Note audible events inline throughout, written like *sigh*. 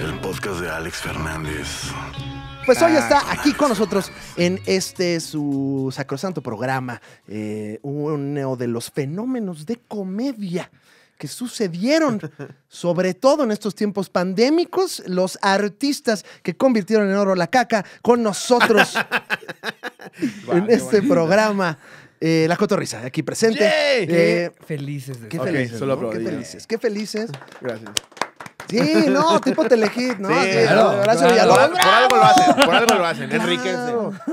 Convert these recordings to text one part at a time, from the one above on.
El podcast de Alex Fernández. Pues hoy está ah, aquí con nosotros en este su sacrosanto programa, eh, uno de los fenómenos de comedia que sucedieron, *laughs* sobre todo en estos tiempos pandémicos, los artistas que convirtieron en oro la caca con nosotros *laughs* en este programa. Eh, la Cotorrisa, aquí presente. Eh, qué felices. qué felices, qué felices. Qué felices. Gracias. Sí, no, tipo Telehit, ¿no? Sí, claro, Gracias, Villalobos. Por, algo lo hacen, por algo lo hacen. Enrique,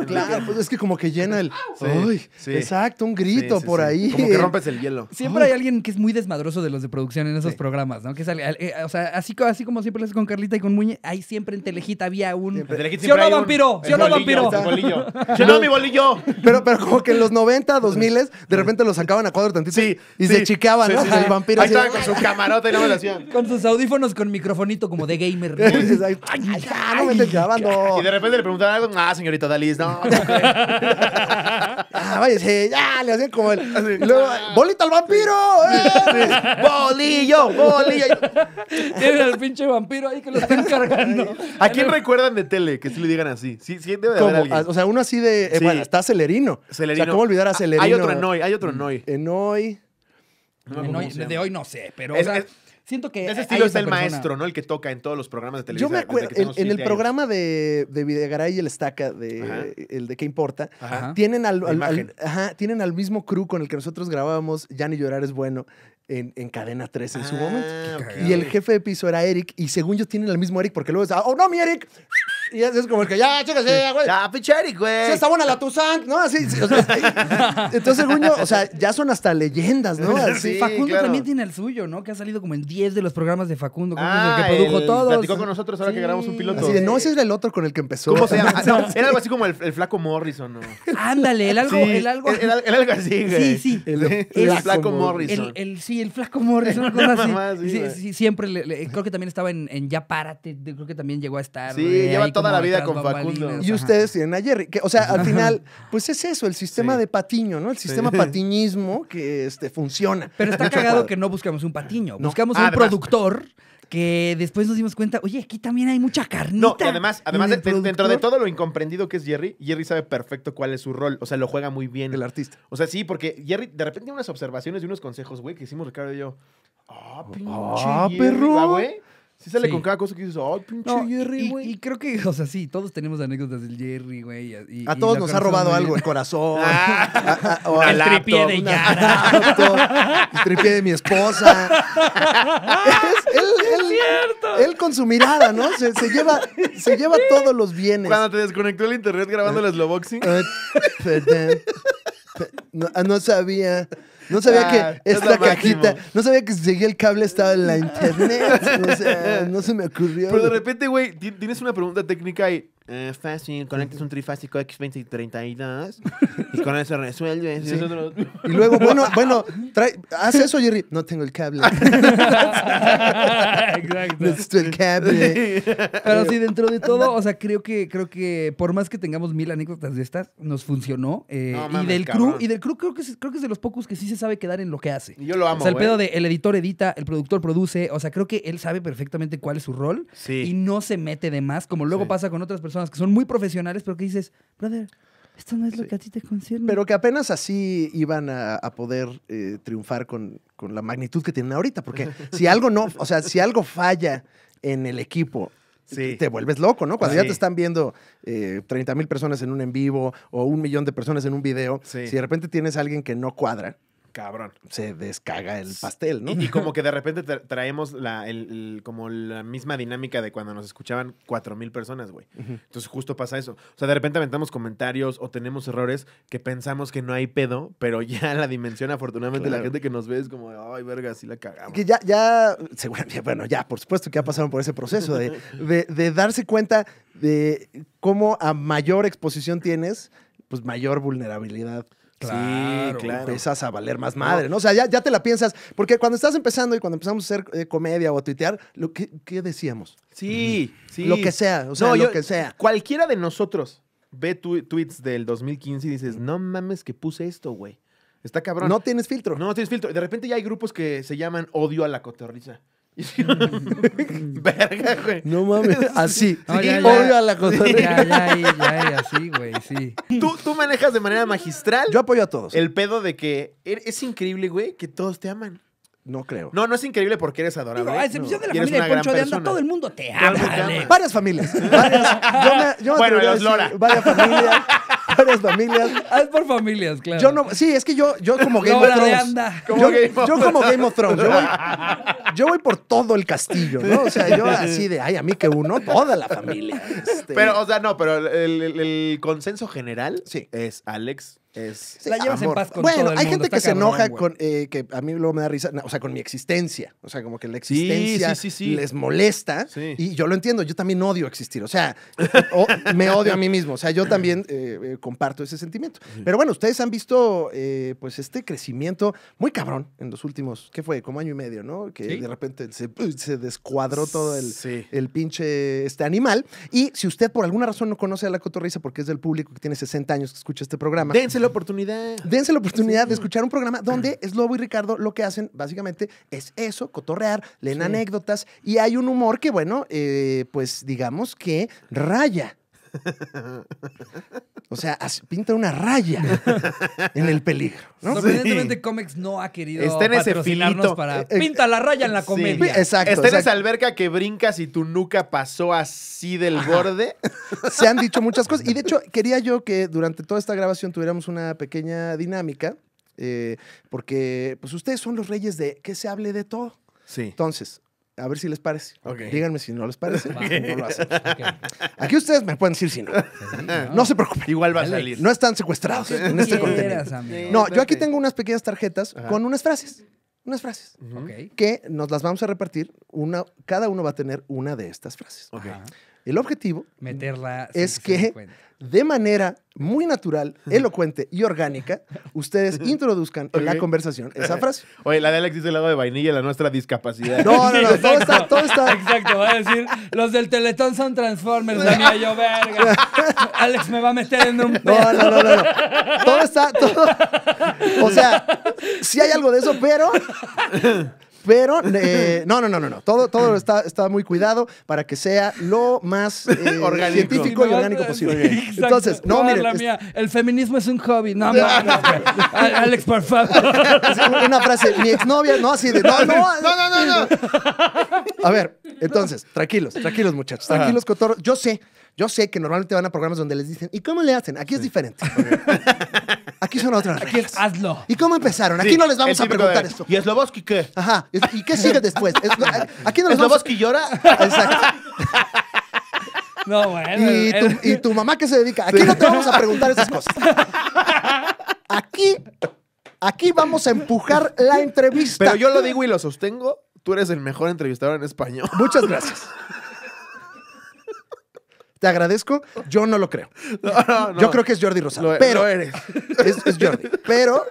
Claro, pues es que como que llena el. Sí, Uy, exacto, un grito por ahí. Como que rompes el hielo. Siempre hay alguien que es muy desmadroso de los de producción en esos programas, ¿no? Que sale, eh, o sea, así, como siempre lo hace con Carlita y con Muñe, ahí siempre en Telehit había un. Telehit no, vampiro? ¿Sí no, vampiro? *laughs* ¿Sí mi bolillo? Pero, pero como que en los 90, 2000 de repente lo sacaban a cuadro tantito y se chiqueaban, ¿no? vampiro. Ahí estaban con su camarota y no me lo hacían. Con sus audífonos con un microfonito como de gamer. no Y de repente le preguntan algo, ah, señorita Dalis, no. *laughs* ah, váyase, ya, le hacían como el. al vampiro! Eh. ¡Bolillo! ¡Bolillo! Tiene al pinche vampiro ahí que lo están cargando. *laughs* ¿A quién recuerdan de tele que si le digan así? Sí, sí, debe de haber alguien. O sea, uno así de. Eh, bueno, está Celerino. Celerino. O sea, ¿cómo olvidar a ah, Celerino? Hay otro Enoy, hay otro Enoy. Enoy. Noi de hoy no sé, pero. o sea, siento que. ese estilo es el maestro, ¿no? El que toca en todos los programas de televisión. Yo me acuerdo, en, el programa de, de Videgaray y el Estaca, de, el de ¿Qué importa? Tienen, al, tienen al mismo crew con el que nosotros grabábamos Ya ni llorar es bueno. En, Cadena 3 en su ah, momento. Y el jefe de piso era Eric, y según yo tienen al mismo Eric, porque luego es, ah, oh no, mi Eric. Y es como el que, ya, ya, güey. Ya, picheri, güey. Sí, está buena la Tucson ¿no? Así, sí, *laughs* entonces, el o sea, ya son hasta leyendas, ¿no? Así. Sí, Facundo también tiene el suyo, ¿no? Que ha salido como en 10 de los programas de Facundo, ah, el que produjo todos. Platicó con nosotros ahora que grabamos un piloto. Así de, no, ese es el otro con el que empezó. ¿Cómo se llama? *laughs* era algo así como el, flaco Morrison, ¿no? Ándale, el algo, el algo. El, algo así, güey. Sí, sí. El, flaco Morrison. El, sí, el flaco Morrison, *laughs* cosa así. sí, siempre, creo que también estaba en, Ya Párate, creo que también llegó a estar. Sí, toda la vida con Facundo. Y ustedes tienen a Jerry. Que, o sea, al final, *laughs* pues es eso, el sistema de patiño, ¿no? El sistema patiñismo que este, funciona. Pero está cagado que no buscamos un patiño. Buscamos ah, un productor que después nos dimos cuenta, oye, aquí también hay mucha carnita. y además, además dentro de todo lo incomprendido que es Jerry, Jerry sabe perfecto cuál es su rol. O sea, lo juega muy bien. El artista. O sea, sí, porque Jerry de repente tiene unas observaciones y unos consejos, güey, que hicimos Ricardo y yo. ¡Ah, ah pinche! perro! Güey. Sí sale con cada cosa que dices, oh, pinche Jerry, güey. Y, creo que, o sea, sí, todos tenemos anécdotas del Jerry, güey. A todos nos ha robado algo, el *laughs* corazón. el ah. tripié de Yara. *laughs* el tripié de mi esposa. es, él, cierto. Él con su mirada, ¿no? Se, lleva, se lleva todos los bienes. Cuando te desconectó el internet grabando eh, el slowboxing. Eh, ah, no sabía. No sabía que ah, esta cajita, no sabía que si seguía el cable estaba en la internet. no se me ocurrió. Pero de repente, güey, tienes una pregunta técnica y eh, fácil, conectas un trifásico x 20 y con eso resuelves. ¿eh? Y luego, *laughs* bueno, bueno, trae, eso, Jerry. No tengo el cable. *laughs* *laughs* Exacto. Pero sí, dentro de todo, o sea, creo que, creo que por más que tengamos mil anécdotas de estas, nos funcionó. Eh, y del crew, y del crew creo que, es, creo que es de los pocos que sí se sabe quedar en lo que hace. yo lo amo. O sea, el pedo de el editor edita, el productor produce. O sea, creo que él sabe perfectamente cuál es su rol y no se mete de más, como luego pasa con otras personas que son muy profesionales, pero que dices, brother, esto no es lo que a ti te concierne. Pero que apenas así iban a, poder eh, triunfar con, la magnitud que tienen ahorita, porque *laughs* si algo no, o sea, si algo falla en el equipo. Te vuelves loco, ¿no? Cuando ya te están viendo eh, 30 mil personas en un en vivo o un millón de personas en un video, si de repente tienes a alguien que no cuadra, Cabrón. Se descaga el pastel, ¿no? Y, como *laughs* que de repente traemos la, el, como la misma dinámica de cuando nos escuchaban cuatro mil personas, güey. Entonces justo pasa eso. O sea, de repente aventamos comentarios o tenemos errores que pensamos que no hay pedo, pero ya la dimensión, afortunadamente, la gente que nos ve es como, ay, verga, sí la cagamos. Que ya, ya, bueno, ya, por supuesto que ya pasaron por ese proceso de darse cuenta de cómo a mayor exposición tienes, pues mayor vulnerabilidad sí, claro. Empiezas a valer más madre, ¿no? O sea, ya, te la piensas. Porque cuando estás empezando y cuando empezamos a hacer eh, comedia o a tuitear, lo que, ¿qué decíamos? Sí, sí. Lo que sea, o sea, lo que sea. Cualquiera de nosotros ve tu, tweets del 2015 y dices, no mames que puse esto, güey. Está cabrón. No tienes filtro. No, no tienes filtro. De repente ya hay grupos que se llaman odio a la cotorriza. *laughs* Verga, güey. No mames, *laughs* así. Y sí, a la cosa. Ya, ya, ya, así, güey, sí. ¿Tú, tú manejas de manera magistral. Yo apoyo a todos. El pedo de que er, es increíble, güey, que todos te aman. No creo. No, no es increíble porque eres adorable. a excepción de la familia de Poncho de Anda, todo el mundo te ama. Varias familias. Varias, yo me, yo bueno, los Lora. Varias familias. varias familias. es por familias, claro. Yo no, sí, es que yo, yo como Game of Thrones. yo, yo, como Game of Thrones. Yo voy, por todo el castillo, ¿no? O sea, yo así de, ay, a mí que uno, toda la familia. Este. Pero, o sea, no, pero el, el consenso general sí. es Alex la llevas en paz con Bueno, todo el hay gente que se enoja con eh, que a mí luego me da risa, o sea, con mi existencia, o sea, como que la existencia les molesta y yo lo entiendo, yo también odio existir, o sea, me odio a mí mismo, o sea, yo también eh, eh, comparto ese sentimiento. Pero bueno, ustedes han visto pues este crecimiento muy cabrón en los últimos, ¿qué fue? Como año y medio, ¿no? Que de repente se, descuadró todo el, pinche este animal y si usted por alguna razón no conoce a La cotorriza porque es del público que tiene 60 años que escucha este programa, Dénselo oportunidad. Dense la oportunidad de escuchar un programa donde Slobo y Ricardo lo que hacen básicamente es eso, cotorrear, leen anécdotas y hay un humor que, bueno, eh, pues digamos que raya o sea, pinta una raya en el peligro. ¿no? Sorprendentemente, no ha querido Está para eh, eh, pinta la raya en la comedia. Exacto. Está en esa alberca que brincas y tu nuca pasó así del borde. Se han dicho muchas cosas. Y de hecho, quería yo que durante toda esta grabación tuviéramos una pequeña dinámica. Eh, porque pues ustedes son los reyes de que se hable de todo. Sí. Entonces, a ver si les parece. Díganme si no les parece. *laughs* No lo Aquí ustedes me pueden decir si no. no. se preocupen. Igual va a salir. No están secuestrados en este contenido. No, yo aquí tengo unas pequeñas tarjetas con unas frases. Unas frases. Que nos las vamos a repartir. cada uno va a tener una de estas frases. El objetivo Meterla es que de manera muy natural, elocuente y orgánica, ustedes *laughs* introduzcan en la conversación esa *laughs* frase. Oye, la de Alex dice el lado de vainilla, la nuestra discapacidad. No, no, no, todo, está, todo está. Exacto, va a decir, los del Teletón son Transformers, la mía yo, verga. *laughs* Alex me va a meter en un. No, no, no, no, no. Todo está, todo. O sea, sí hay algo de eso, pero pero, *laughs* eh, no, no, no, no, no. Todo, todo está, muy cuidado para que sea lo más *laughs* eh, científico y orgánico posible. Entonces, no, mire El feminismo es un hobby. No, no, *laughs* Alex, por favor. Una frase, mi exnovia, no, así de, no, no, no, no, no. A ver, entonces, tranquilos, tranquilos, muchachos. Tranquilos, cotorros. Yo sé yo sé que normalmente van a programas donde les dicen, ¿y cómo le hacen? Aquí es diferente. *laughs* Aquí son otras Aquí hazlo. ¿Y cómo empezaron? Aquí no les vamos a preguntar esto. ¿Y Sloboski qué? Ajá. ¿Y qué sigue después? aquí no *laughs* les llora? Exacto. *laughs* No, bueno. Y, tu, mamá qué se dedica. Aquí no te vamos a preguntar esas cosas. Aquí, aquí vamos a empujar la entrevista. Pero yo lo digo y lo sostengo. Tú eres el mejor entrevistador en español. Muchas gracias. Te agradezco. Yo no lo creo. *laughs* Yo creo que es Jordi Rosado. pero eres. *laughs* Es, Jordi. Pero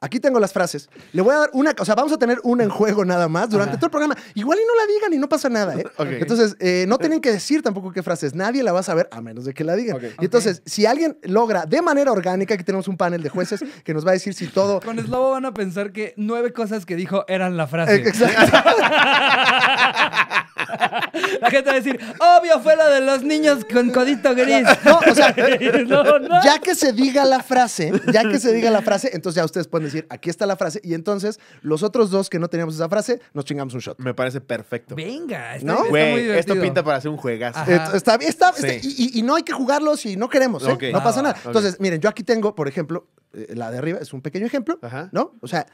Aquí tengo las frases. Le voy a dar una, o sea, vamos a tener una en juego nada más durante todo el programa. Igual y no la digan y no pasa nada, ¿eh? Entonces, eh, no tienen que decir tampoco qué frases. Nadie la va a saber a menos de que la digan. Y entonces, si alguien logra de manera orgánica, aquí tenemos un panel de jueces que nos va a decir si todo. Con Slobo van a pensar que nueve cosas que dijo eran la frase. Exacto. *laughs* La gente va a decir, obvio fue lo de los niños con codito gris. No, o sea, *laughs* no, no. ya que se diga la frase, ya que se diga la frase, entonces ya ustedes pueden decir, aquí está la frase, y entonces los otros dos que no teníamos esa frase, nos chingamos un shot. Me parece perfecto. Venga, ¿No? Esto pinta para hacer un juegazo. Está bien, está, y, no hay que jugarlos si no queremos, ¿eh? no pasa ah, nada. Entonces, miren, yo aquí tengo, por ejemplo, eh, la de arriba es un pequeño ejemplo, ¿no? O sea,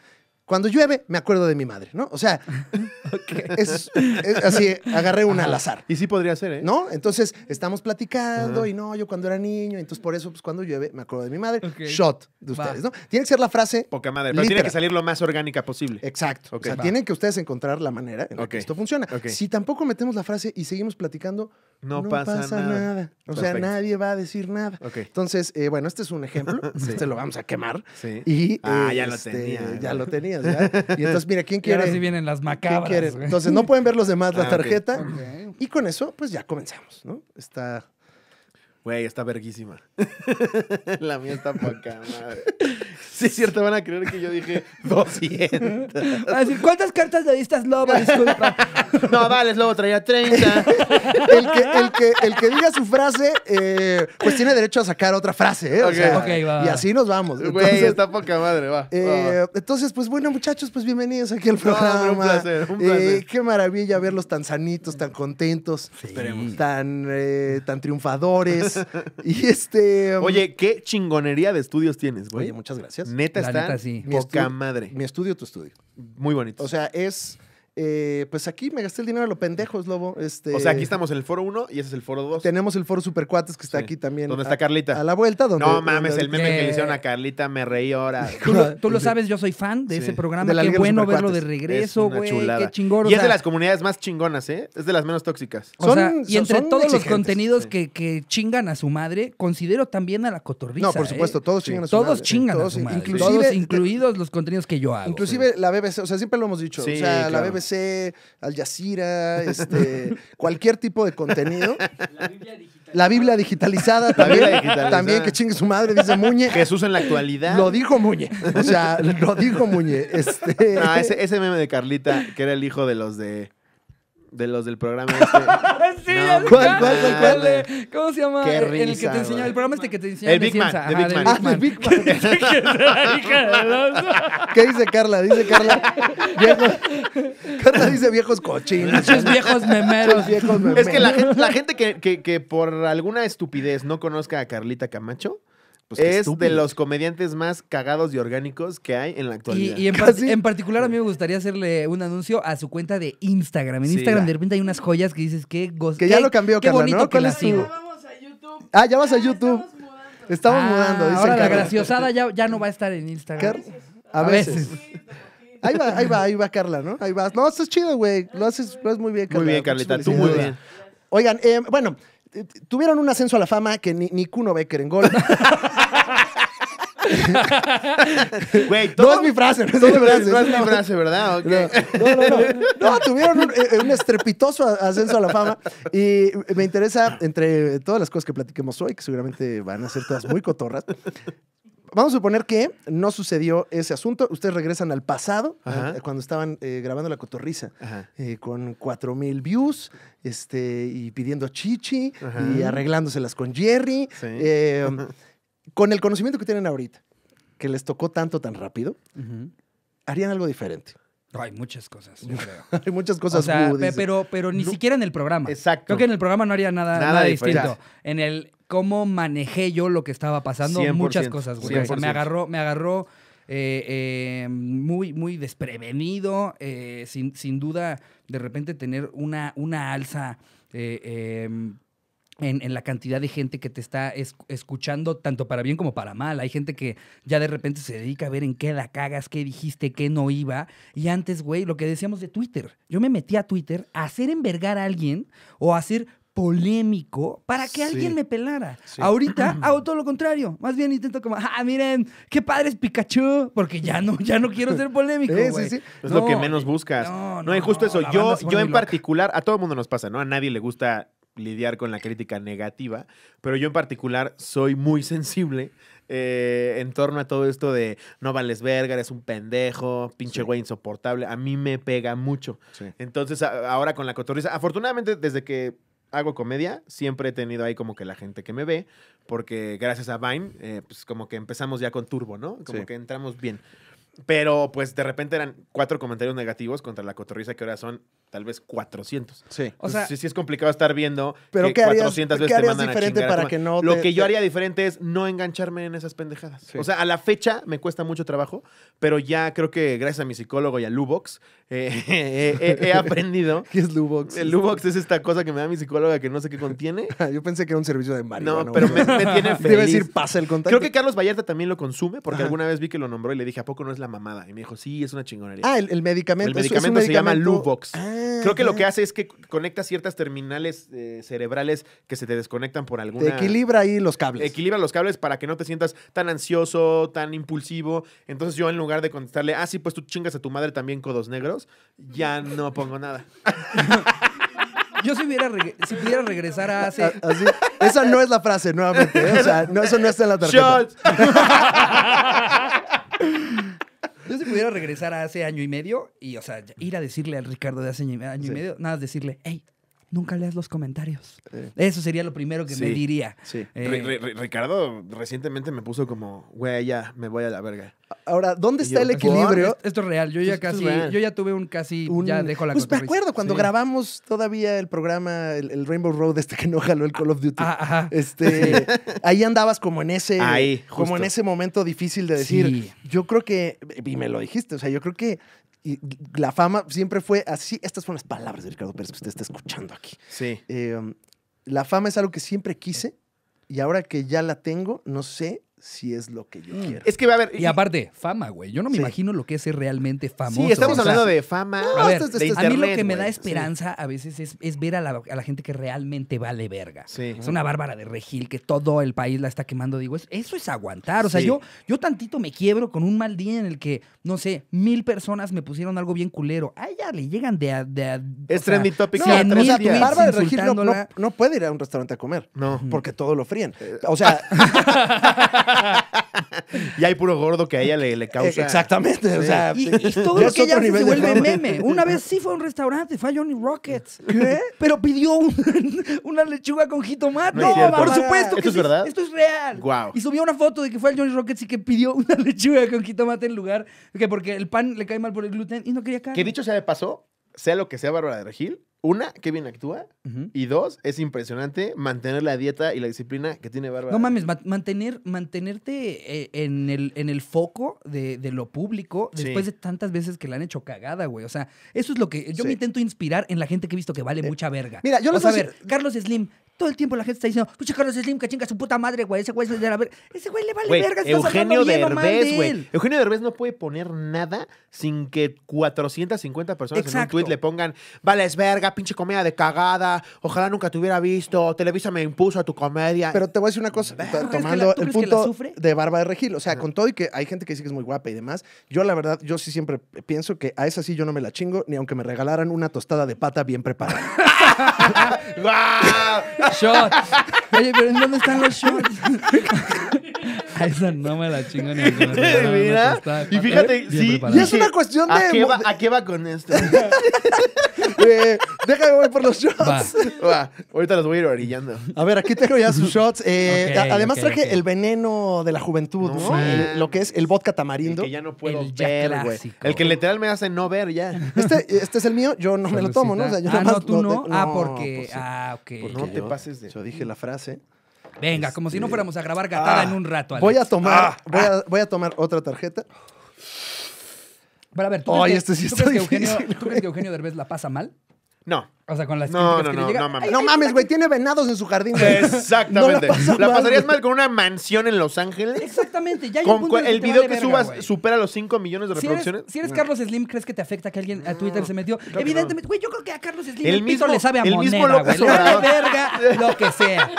cuando llueve, me acuerdo de mi madre, ¿no? O sea, *laughs* es, así, agarré una al azar. Y sí podría ser, ¿eh? ¿No? Entonces, estamos platicando y no, yo cuando era niño, entonces por eso, pues cuando llueve, me acuerdo de mi madre. Shot de ustedes, ¿no? Tiene que ser la frase. porque madre, pero tiene que salir lo más orgánica posible. Exacto. o sea, tienen que ustedes encontrar la manera en la que esto funciona. Si tampoco metemos la frase y seguimos platicando, no, pasa, nada. O sea, nadie va a decir nada. Entonces, eh, bueno, este es un ejemplo. *laughs* Este lo vamos a quemar. Sí. Y, ah, ya eh, este, lo tenía. Ya lo tenía. Y entonces, mira, ¿quién *laughs* quiere? Y vienen las macabras. ¿quién Entonces, no pueden ver los demás la ah, tarjeta. Y con eso, pues ya comenzamos, ¿no? Está Güey, está verguísima. *laughs* la mía está poca madre. *laughs* Sí, es cierto, van a creer que yo dije 200. *laughs* ¿cuántas cartas de diste a Disculpa. no, vale, lobo, traía 30. el, que, diga su frase, eh, pues tiene derecho a sacar otra frase, ¿eh? Okay. okay, va, y así nos vamos. Güey, está poca madre, va, eh, Entonces, pues bueno, muchachos, pues bienvenidos aquí al programa. No, un placer, un eh, placer. qué maravilla verlos tan sanitos, tan contentos, sí. tan, eh, tan triunfadores. *laughs* y este. Um, Oye, qué chingonería de estudios tienes, güey. Oye, muchas gracias. Neta está madre. Mi estudio, tu estudio. Muy bonito. O sea, es eh, pues aquí me gasté el dinero a lo pendejos, Lobo. Este, o sea, aquí estamos en el foro 1 y ese es el foro 2. Tenemos el foro super cuates que está aquí también. ¿Dónde está Carlita? A, la vuelta. Donde, no mames, el meme que le hicieron a eh. Carlita, me reí ahora. *laughs* *laughs* Tú lo, sabes, yo soy fan de ese programa. Qué bueno verlo de regreso, güey. Qué chingón. Y es de las comunidades más chingonas, ¿eh? Es de las menos tóxicas. O sea, y entre todos los contenidos que, chingan a su madre, considero también a la cotorriza. No, por ¿eh? supuesto, todos chingan a su madre. Todos chingan a su madre. incluidos los contenidos que yo hago. Inclusive la BBC, o sea, siempre lo hemos dicho. O sea, la BBC al Jazeera, este, *laughs* cualquier tipo de contenido. La Biblia digitalizada. La Biblia digitalizada también. que chingue su madre, dice Muñe. Jesús en la actualidad. Lo dijo Muñe. O sea, lo dijo Muñe. *laughs* Este... Ah, ese meme de Carlita, que era el hijo de los de de los del programa este. *laughs* sí, ¿cuál, ¿cuál, cuál, ¿Cómo se llama? el que te el programa este que te enseñó? El Big Man, Ah, el Big *laughs* *laughs* ¿Qué dice Carla? Dice Carla. Carla dice viejos cochinos. Esos viejos memeros. viejos Es que la gente, la gente que, que por alguna estupidez no conozca a Carlita Camacho pues, es de los comediantes más cagados y orgánicos que hay en la actualidad. Y, en, particular a mí me gustaría hacerle un anuncio a su cuenta de Instagram. En Instagram de repente hay unas joyas que dices que Que ya lo cambió, qué Carla, bonito ¿no? que la sigo. vamos a YouTube. Ah, ya vas a ah, YouTube. Estamos mudando. Estamos mudando. Dice ah, ahora Carla. la graciosada ya, no va a estar en Instagram. a veces. ahí va, ahí va, ahí va Carla, ¿no? Ahí vas. No, es chido, güey. Lo haces, lo haces muy bien, Carla. Muy bien, Carlita. Tú muy bien. Oigan, em, bueno, eh, tuvieron un ascenso a la fama que ni, Kuno Becker en gol. *laughs* no es mi frase. No es, mi frase, ¿verdad? No, no, no, no, tuvieron un, eh, eh, un, estrepitoso ascenso a la fama. Y me interesa, entre todas las cosas que platiquemos hoy, que seguramente van a ser todas muy cotorras, Vamos a suponer que no sucedió ese asunto. Ustedes regresan al pasado, eh, cuando estaban eh, grabando La Cotorriza, eh, con 4000 views este, y pidiendo Chichi y arreglándoselas con Jerry. Eh, con el conocimiento que tienen ahorita, que les tocó tanto tan rápido, harían algo diferente. No, hay muchas cosas. creo. *laughs* hay muchas cosas. O sea, pero, pero ni siquiera en el programa. Exacto. Creo que en el programa no haría nada, nada, distinto. En el cómo manejé yo lo que estaba pasando. Muchas cosas, güey. me agarró, me agarró eh, eh, muy, muy desprevenido. Eh, sin, duda, de repente tener una, una alza. Em, en, la cantidad de gente que te está escuchando, tanto para bien como para mal. Hay gente que ya de repente se dedica a ver en qué la cagas, qué dijiste, qué no iba. Y antes, güey, lo que decíamos de Twitter. Yo me metí a Twitter a hacer envergar a alguien o a hacer polémico para que alguien me pelara. Ahorita *clears throat* hago todo lo contrario. Más bien intento como, ah, miren, qué padre es Pikachu, porque ya no, ya no quiero ser polémico. Es lo que menos buscas. No, no, no justo eso. Yo, yo en particular, a todo el mundo nos pasa, ¿no? A nadie le gusta lidiar con la crítica negativa, pero yo en particular soy muy *laughs* sensible eh, en torno a todo esto de no vales verga, eres un pendejo, pinche güey insoportable, a mí me pega mucho. Entonces, ahora con la cotorriza, afortunadamente desde que hago comedia, siempre he tenido ahí como que la gente que me ve, porque gracias a Vine, eh, pues como que empezamos ya con Turbo, ¿no? Como que entramos bien. Pero pues de repente eran cuatro comentarios negativos contra la cotorriza que ahora son tal vez 400. Sí. o sea, sí, es complicado estar viendo pero que 400 veces a para que no Lo que yo haría diferente es no engancharme en esas pendejadas. O sea, a la fecha me cuesta mucho trabajo, pero ya creo que gracias a mi psicólogo y a Lubox eh, *laughs* eh, eh, he aprendido. *laughs* ¿Qué es Lubox? El Lubox es esta cosa que me da mi psicóloga que no sé qué contiene. *laughs* yo pensé que era un servicio de marihuana. No, pero me, tiene feliz. Debe decir, pasa el contacto. Creo que Carlos Vallarta también lo consume porque alguna vez vi que lo nombró y le dije, ¿a poco no es la mamada. Y me dijo, sí, es una chingonería. Ah, el, el medicamento. El medicamento, se llama Luvox. Ah, Creo que lo que hace es que conecta ciertas terminales eh, cerebrales que se te desconectan por alguna... Te equilibra ahí los cables. Equilibra los cables para que no te sientas tan ansioso, tan impulsivo. Entonces yo en lugar de contestarle, ah, sí, pues tú chingas a tu madre también codos negros, ya no pongo nada. *laughs* Yo si, hubiera si pudiera regresar a ah, hace... Ah, esa no es la frase, nuevamente. ¿eh? O sea, no, eso no está en la tarjeta. *laughs* Yo si pudiera regresar a hace año y medio y, o sea, ir a decirle al Ricardo de hace año y medio, nada, decirle, hey, nunca leas los comentarios. Eh. Eso sería lo primero que me diría. Eh, Ricardo recientemente me puso como, güey, ya, me voy a la verga. Ahora, ¿dónde está el equilibrio? Esto es real. Yo ya casi, yo ya tuve un casi, un, ya dejo la Pues me acuerdo cuando grabamos todavía el programa, el, Rainbow Road, este que no jaló el Call of Duty. Ah, este, ahí andabas como en ese, como en ese momento difícil de decir. Yo creo que, y me lo dijiste, o sea, yo creo que y la fama siempre fue así. Estas fueron las palabras de Ricardo Pérez que usted está escuchando aquí. Sí. Eh, la fama es algo que siempre quise y ahora que ya la tengo, no sé si es lo que yo mm. quiero. Es que va a haber. Y, aparte, fama, güey. Yo no me imagino lo que es ser realmente famoso. Sí, estamos hablando de fama. a, ver, mí lo que me da esperanza a veces es, ver a la, gente que realmente vale verga. Sí. Es una bárbara de regil que todo el país la está quemando. Digo, eso es aguantar. O sea, yo, yo tantito me quiebro con un mal día en el que, no sé, mil personas me pusieron algo bien culero. Ay, ya le llegan de. A, de a, es trendy topic. No, de regil no, puede ir a un restaurante a comer. No. Porque todo lo fríen. Eh. O sea. *laughs* y hay puro gordo que a ella le, e-, causa. Exactamente. O sea, y, todo lo que ella se vuelve meme. Una vez sí fue a un restaurante, fue a Johnny Rockets. *laughs* ¿Qué? Pero pidió *laughs* una lechuga con jitomate. por supuesto. Que ¿Esto es verdad? Esto es real. Y subió una foto de que fue al Johnny Rockets y que pidió una *laughs* lechuga con jitomate en lugar. Que porque el pan le cae mal por el gluten y no quería carne. Que dicho sea de pasó? sea lo que sea Bárbara de Regil, una, qué bien actúa. Y dos, es impresionante mantener la dieta y la disciplina que tiene Bárbara. No mames, mantener, mantenerte eh, en, el, en el foco de, lo público después de tantas veces que la han hecho cagada, güey. O sea, eso es lo que yo me intento inspirar en la gente que he visto que vale eh, mucha verga. Mira, yo lo sé. a ver, Carlos Slim, todo el tiempo la gente está diciendo, pucha Carlos Slim, que chinga su puta madre, güey. Ese güey es de la verga. Ese güey le vale verga. Eugenio Derbez, güey. Eugenio Derbez no puede poner nada sin que 450 personas en un tweet le pongan, vale, es verga, pinche comedia de cagada. Ojalá nunca te hubiera visto. Televisa me impuso a tu comedia. Pero te voy a decir una cosa. tomando el punto de Barba de Regil. O sea, con todo y que hay gente que dice que es muy guapa y demás, yo la verdad, yo sí siempre pienso que a esa sí yo no me la chingo, ni aunque me regalaran una tostada de pata bien preparada. *laughs* ¡Wow! *laughs* ¡Shot! Oye, pero ¿en dónde están los shots? *laughs* *laughs* A esa no me la chingo ni Mira, y fíjate, sí, y es una cuestión de... ¿A qué va, con esto? *laughs* eh, déjame voy por los shots. ahorita los voy a ir orillando. A ver, aquí tengo ya sus shots. Eh, además traje el veneno de la juventud, ¿no? lo que es el vodka tamarindo. El que ya no puedo ver, güey. El que literal me hace no ver ya. Este, este es el mío, yo no me lo tomo, ¿no? O sea, yo ah, no, tú no. ah, porque... Pues ah, ok. no te pases de... Yo dije la frase. Venga, este, como si no fuéramos a grabar gatada en un rato. Voy a tomar, ah, ah. voy, a, tomar otra tarjeta. Para a ver, este ¿tú crees que Eugenio Derbez la pasa mal? No. O sea, con las No, no, que no, mames. güey, tiene venados en su jardín, Exactamente. la pasarías mal con una mansión en Los Ángeles. Exactamente, ya hay un punto el video que subas supera los 5 millones de reproducciones. si eres Carlos Slim, ¿crees que te afecta que alguien a Twitter se metió? Evidentemente, güey, yo creo que a Carlos Slim El pito le sabe a el moneda, verga lo que sea.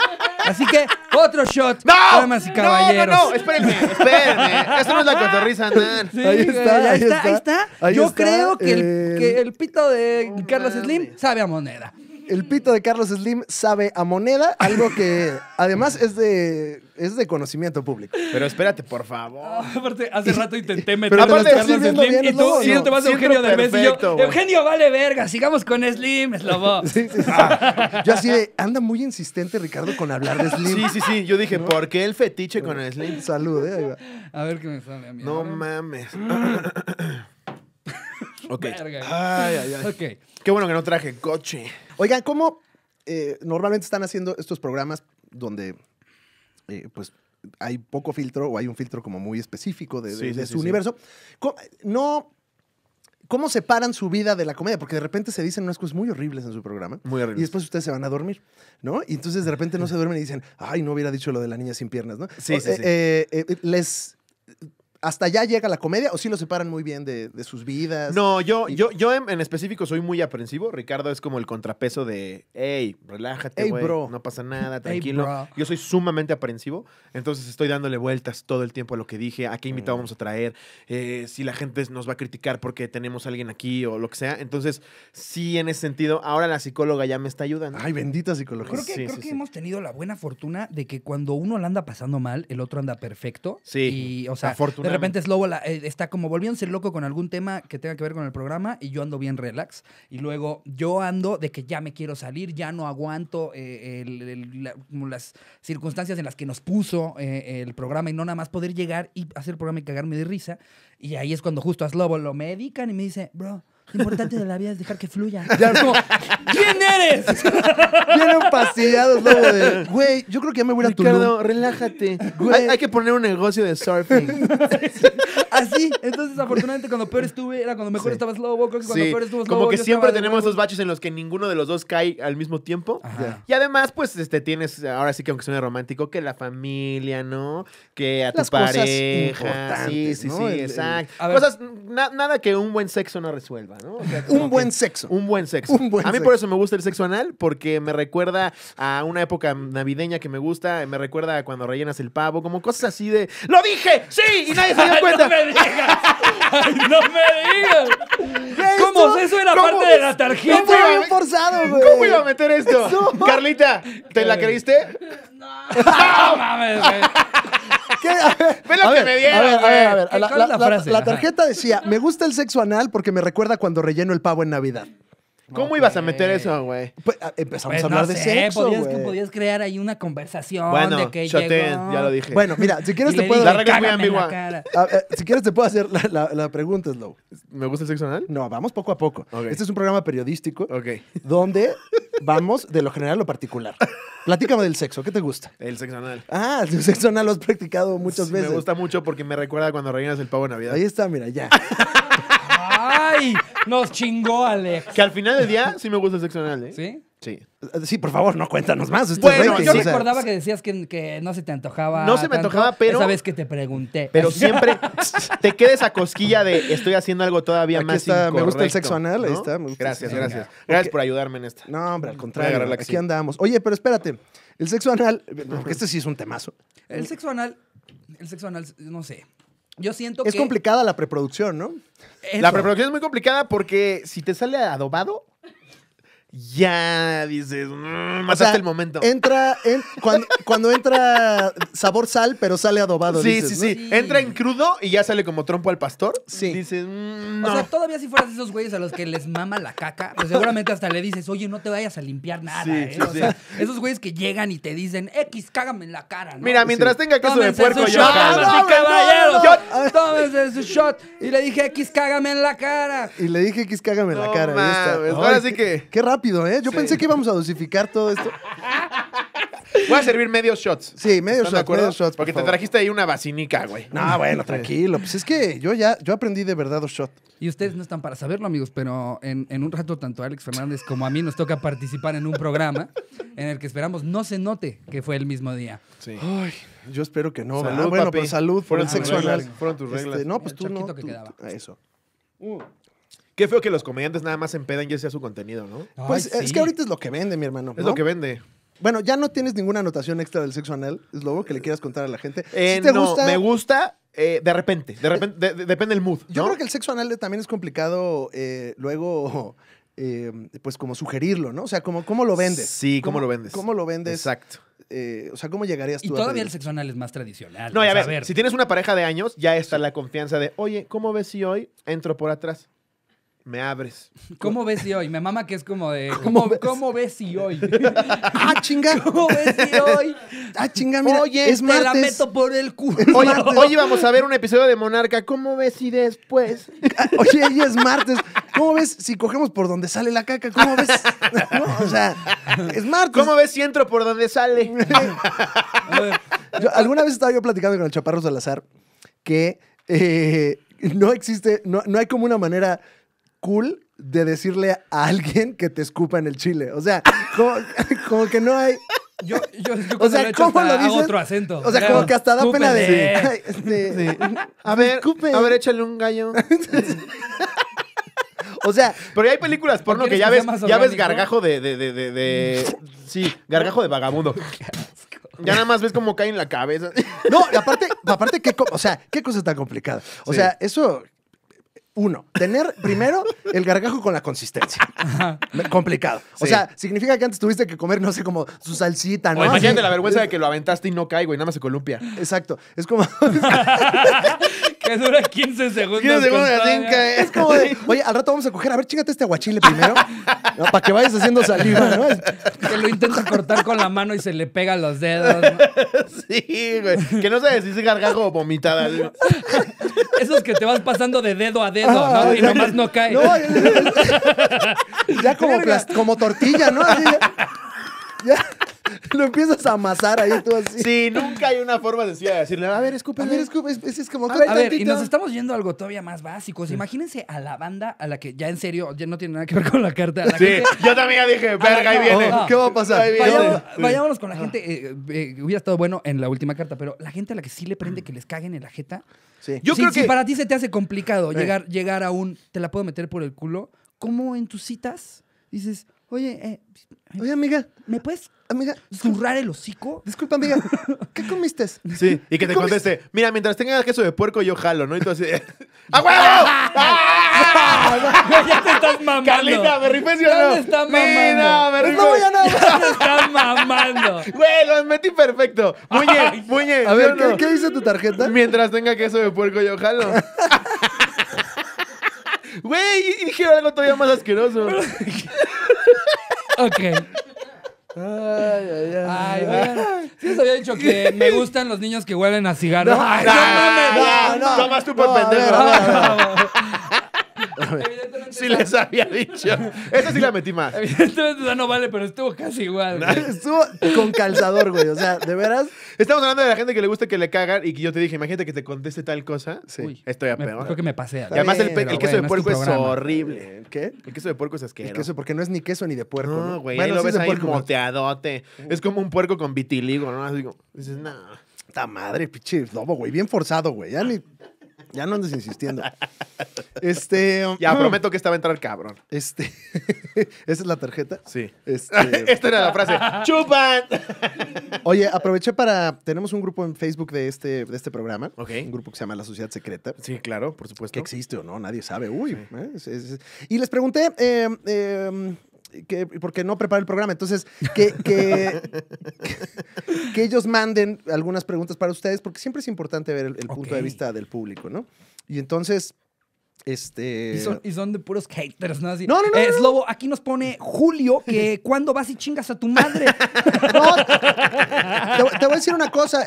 Así que, otro shot, ¡No! y caballeros. No, no, no, espérenme, espérenme. Esto no es la cotorriza, *laughs* Nan. Ahí está, ahí está, ahí está. Yo creo que, el, pito de Carlos Slim sabe a el pito de Carlos Slim sabe a moneda, algo que además es de, es de conocimiento público. Pero espérate, por favor. Ah, hace rato intenté meter a Carlos Slim y tú, no, te vas a Eugenio de y Eugenio vale verga, sigamos con Slim, es *laughs* Sí, ah. Yo así de, anda muy insistente Ricardo con hablar de Slim. Sí, sí, sí, yo dije, ¿por qué el fetiche con Slim? Salud, eh, A ver qué me sale a mí. No mames. *clears throat* Ok. Qué bueno que no traje coche. Oigan, ¿cómo eh, normalmente están haciendo estos programas donde eh, pues hay poco filtro o hay un filtro como muy específico de, su universo? ¿Cómo, no ¿Cómo separan su vida de la comedia? Porque de repente se dicen unas cosas muy horribles en su programa. Muy horribles. Y después ustedes se van a dormir, ¿no? Y entonces de repente no se duermen y dicen, ay, no hubiera dicho lo de la niña sin piernas, ¿no? Sí, sí, eh, les ¿Hasta ya llega la comedia o sí lo separan muy bien de, sus vidas? No, yo, yo, yo en, específico soy muy aprensivo. Ricardo es como el contrapeso de, hey, relájate, no pasa nada, tranquilo. yo soy sumamente aprensivo, entonces estoy dándole vueltas todo el tiempo a lo que dije, a qué mm. invitado vamos a traer, eh, si la gente nos va a criticar porque tenemos a alguien aquí o lo que sea. Entonces, sí, en ese sentido, ahora la psicóloga ya me está ayudando. Ay, bendita psicología. Creo que, hemos tenido la buena fortuna de que cuando uno la anda pasando mal, el otro anda perfecto. Sí, y, o sea, de repente Slobo eh, está como volviéndose loco con algún tema que tenga que ver con el programa y yo ando bien relax. Y luego yo ando de que ya me quiero salir, ya no aguanto eh, las circunstancias en las que nos puso eh, el programa y no nada más poder llegar y hacer el programa y cagarme de risa. Y ahí es cuando justo a Slobo lo medican y me dice, bro, lo importante de la vida es dejar que fluya. ¿Quién eres? Vienen pasillados, lobo de. Güey, yo creo que ya me voy a ir Ricardo, relájate. Hay, hay que poner un negocio de surfing. *laughs* Así. Entonces, afortunadamente, cuando peor estuve, era cuando mejor estabas lobo. Creo que cuando peor estuvo como que siempre tenemos esos baches en los que ninguno de los dos cae al mismo tiempo. Y además, pues, este, tienes, ahora sí que aunque suene romántico, que la familia, ¿no? Que a tu Las pareja. sí, sí, sí, exacto. Cosas, nada que un buen sexo no resuelva un buen sexo. Un buen sexo. *laughs* a mí por eso me gusta el sexo anal, porque me recuerda a una época navideña que me gusta, me recuerda a cuando rellenas el pavo, como cosas así de ¡Lo dije! ¡Sí! Y nadie se dio *laughs* cuenta. ¡No me digas! ¡No me digas! ¿Cómo? ¿Eso era parte de la tarjeta? ¿Cómo iba, bien forzado, güey. ¿Cómo iba a meter esto? Carlita, ¿te la eh, creíste? No, *laughs* no mames, güey. A ver, lo que me dieron, a ver, la tarjeta decía, me gusta el sexo anal porque me recuerda cuando relleno el pavo en Navidad. ¿Cómo ibas a meter eso, güey? Pues, ah, empezamos pues a hablar de sexo, podías, que podías crear ahí una conversación de que shotén, llegó. ya lo dije. Bueno, mira, si quieres te puedo... La regla es muy ambigua. *laughs* Ah, eh, si quieres te puedo hacer la, pregunta, Slow. ¿Me gusta el sexo anal? No, vamos poco a poco. Este es un programa periodístico donde vamos de lo general a lo particular. Platícame del sexo, ¿qué te gusta? El sexo anal. Ah, el sexo anal lo has practicado muchas veces. Me gusta mucho porque me recuerda cuando rellenas el pavo de Navidad. Ahí está, mira, ya. *laughs* *laughs* Nos chingó, Alex. Que al final del día sí me gusta el sexo anal, ¿eh? ¿Sí? Sí. Sí, por favor, no cuéntanos más. bueno, yo recordaba que decías que, no se te antojaba. No se me antojaba, pero. Esa vez que te pregunté. Pero *laughs* siempre te queda esa cosquilla de estoy haciendo algo todavía más. me gusta el sexo anal. Ahí está. Gracias, gracias. Gracias por ayudarme en esta. No, hombre, al contrario. Aquí andamos. Oye, pero espérate. El sexo anal, porque este sí es un temazo. El sexo anal, el sexo anal, no sé. Yo siento es que. Es complicada la preproducción, ¿no? La preproducción es muy complicada porque si te sale adobado, ya dices, más mm, mataste el momento. Entra, en, cuando, entra sabor sal, pero sale adobado. Sí, sí, sí, Entra en crudo y ya sale como trompo al pastor. Sí. Dices, mm, O sea, todavía si fueras esos güeyes a los que les mama la caca, pues seguramente hasta le dices, oye, no te vayas a limpiar nada. ¿eh?". o sea, esos güeyes que llegan y te dicen, X, cágame en la cara. Mira, mientras tenga que hacer de puerco, yo. Shot, su shot. Y le dije, X, cágame en la cara. Y le dije, X, cágame en la cara. Ahora sí que. Qué ¿eh? Yo pensé que íbamos a dosificar todo esto. *laughs* Voy a servir medios shots. Sí, medios shots. Porque te trajiste ahí una vacinica, güey. No, ah, bueno, tranquilo. Pues es que yo ya yo aprendí de verdad dos shots. Y ustedes no están para saberlo, amigos, pero en, un rato tanto Alex Fernández como a mí nos toca participar en un programa en el que esperamos no se note que fue el mismo día. Sí. Ay, yo espero que no. bueno, pues, por salud por, el sexo Fueron tus reglas. Este, no, pues tú no. Eso. Uh. Qué feo que los comediantes nada más empedan y ese sea su contenido, ¿no? pues es que ahorita es lo que vende, mi hermano. Es lo que vende. Bueno, ya no tienes ninguna anotación extra del sexo anal, es lo que le quieras contar a la gente. Eh, te me gusta, eh, de repente, de repente, depende del mood. Yo creo que el sexo anal también es complicado eh, luego, pues como sugerirlo, ¿no? O sea, como, ¿cómo lo vendes? Sí, ¿cómo, lo vendes? ¿Cómo lo vendes? Exacto. o sea, ¿cómo llegarías tú? Y todavía el sexo anal es más tradicional. No, pues, a, ver, a ver, si tienes una pareja de años, ya está la confianza de, oye, ¿cómo ves si hoy entro por atrás? me abres. ¿Cómo ves y hoy? Me mama que es como de. *laughs* ¿Cómo, ves? si hoy? *laughs* ¡Ah, chinga! *laughs* ¿Cómo ves si hoy? ¡Ah, chinga! Mira, oye, es la meto por el culo. Oye, vamos a ver un episodio de Monarca. ¿Cómo ves si después? Oye, es martes. ¿Cómo ves si cogemos por donde sale la caca? ¿Cómo ves? o sea, es martes. ¿Cómo ves si entro por donde sale? alguna vez estaba yo platicando con el Chaparro Salazar que eh, no existe, no, no hay como una manera cool de decirle a alguien que te escupa en el chile. O sea, como, que no hay. Yo, o sea, ¿cómo lo dices? otro acento. O sea, como que hasta da pena de. *laughs* Este, *laughs* a ver, a ver, échale un gallo. *laughs* O sea, pero hay películas porno que ya ves, ya ves gargajo de, sí, gargajo de vagabundo. Ya nada más ves cómo cae en la cabeza. No, y aparte, aparte qué, o sea, qué cosa tan complicada. O sea, eso uno, tener *laughs* primero el gargajo con la consistencia. Complicado. O sea, significa que antes tuviste que comer, no sé, como su salsita, ¿no? O imagínate la vergüenza de que lo aventaste y no caigo y nada más se columpia. Exacto. Es como. *laughs* que dura 15 segundos. 15 segundos de Es como de, *laughs* oye, al rato vamos a coger, a ver, chígate este aguachile primero. Para que vayas haciendo saliva, ¿no? Que lo intenta cortar con la mano y se le pega los dedos. ¿no? *laughs* Sí, güey. Que no sé si se carga o vomitada. ¿no? Eso es que te vas pasando de dedo a dedo, ah, ¿no? Y nomás no cae. No, ya como, como tortilla, ¿no? Así ya. *laughs* lo empiezas a amasar ahí tú así. Sí, nunca hay una forma de decirle, a ver, escúpeme. A ver, escúpeme. Es, como... A a ver, y nos estamos yendo algo todavía más básico. imagínense a la banda a la que ya en serio, ya no tiene nada que ver con la carta. sí, yo también dije, verga, ahí viene. ¿Qué va a pasar? vayámonos con la gente. Eh, eh, eh, hubiera estado bueno en la última carta, pero la gente a la que sí le prende que les caguen en la jeta. Sí. Yo creo que... para ti se te hace complicado llegar, llegar a un, te la puedo meter por el culo, ¿cómo en tus citas dices... Oye, eh, oye, amiga. ¿Me puedes amiga, zurrar el hocico? Disculpa, amiga. ¿Qué comiste? Sí, y que te conteste. Mira, mientras tenga queso de puerco, yo jalo, ¿no? Y tú así. *laughs* ¡A huevo! *laughs* ya te estás mamando. Carlita, me rifé, o no? estás mamando. Mira, me pues No *laughs* Ya te estás mamando. Güey, lo metí perfecto. Muñe, muñe. A ver, ¿qué, ¿qué dice tu tarjeta? Mientras tenga queso de puerco, yo jalo. Güey, y dije algo todavía más asqueroso. Ok. Ay, ay, ay. Ay, les había dicho que me gustan los niños que huelen a cigarro. no, no, no, no, *laughs* *laughs* Evidentemente. Sí les había dicho. Esa sí la metí más. Evidentemente no, no vale, pero estuvo casi igual. Güey. Estuvo con calzador, güey. O sea, de veras. Estamos hablando de la gente que le gusta que le cagan y que yo te dije, imagínate que te conteste tal cosa. Sí. estoy a peor. Creo que me pasé. además, el, el queso de puerco es, horrible. ¿Qué? El queso de puerco es asqueroso. El queso, porque no es ni queso ni de puerco. No, güey. Bueno, ahí lo ves ahí moteadote. Es como un puerco con vitiligo, ¿no? Así dices, no. esta madre, pinche lobo, güey. Bien forzado, güey. Ya ni ya no andes insistiendo. *laughs* Este. Ya, um, prometo que esta va a entrar cabrón. Este. *laughs* ¿Esa es la tarjeta? Sí. Este, *laughs* esta era la frase. ¡Chupan! Oye, aproveché para. Tenemos un grupo en Facebook de este, de este programa. Ok. Un grupo que se llama La Sociedad Secreta. Sí, claro, por supuesto. Que existe o no, nadie sabe. Uy. ¿eh? y les pregunté. Eh, em, que, porque no prepara el programa. Entonces, que, *laughs* que, ellos manden algunas preguntas para ustedes, porque siempre es importante ver el, punto de vista del público, ¿no? Y entonces, este... Y son, de puros haters, ¿no? Así, no, no, no, eh, Slobo, aquí nos pone Julio que *laughs* cuando vas y chingas a tu madre. *laughs* te, voy a decir una cosa.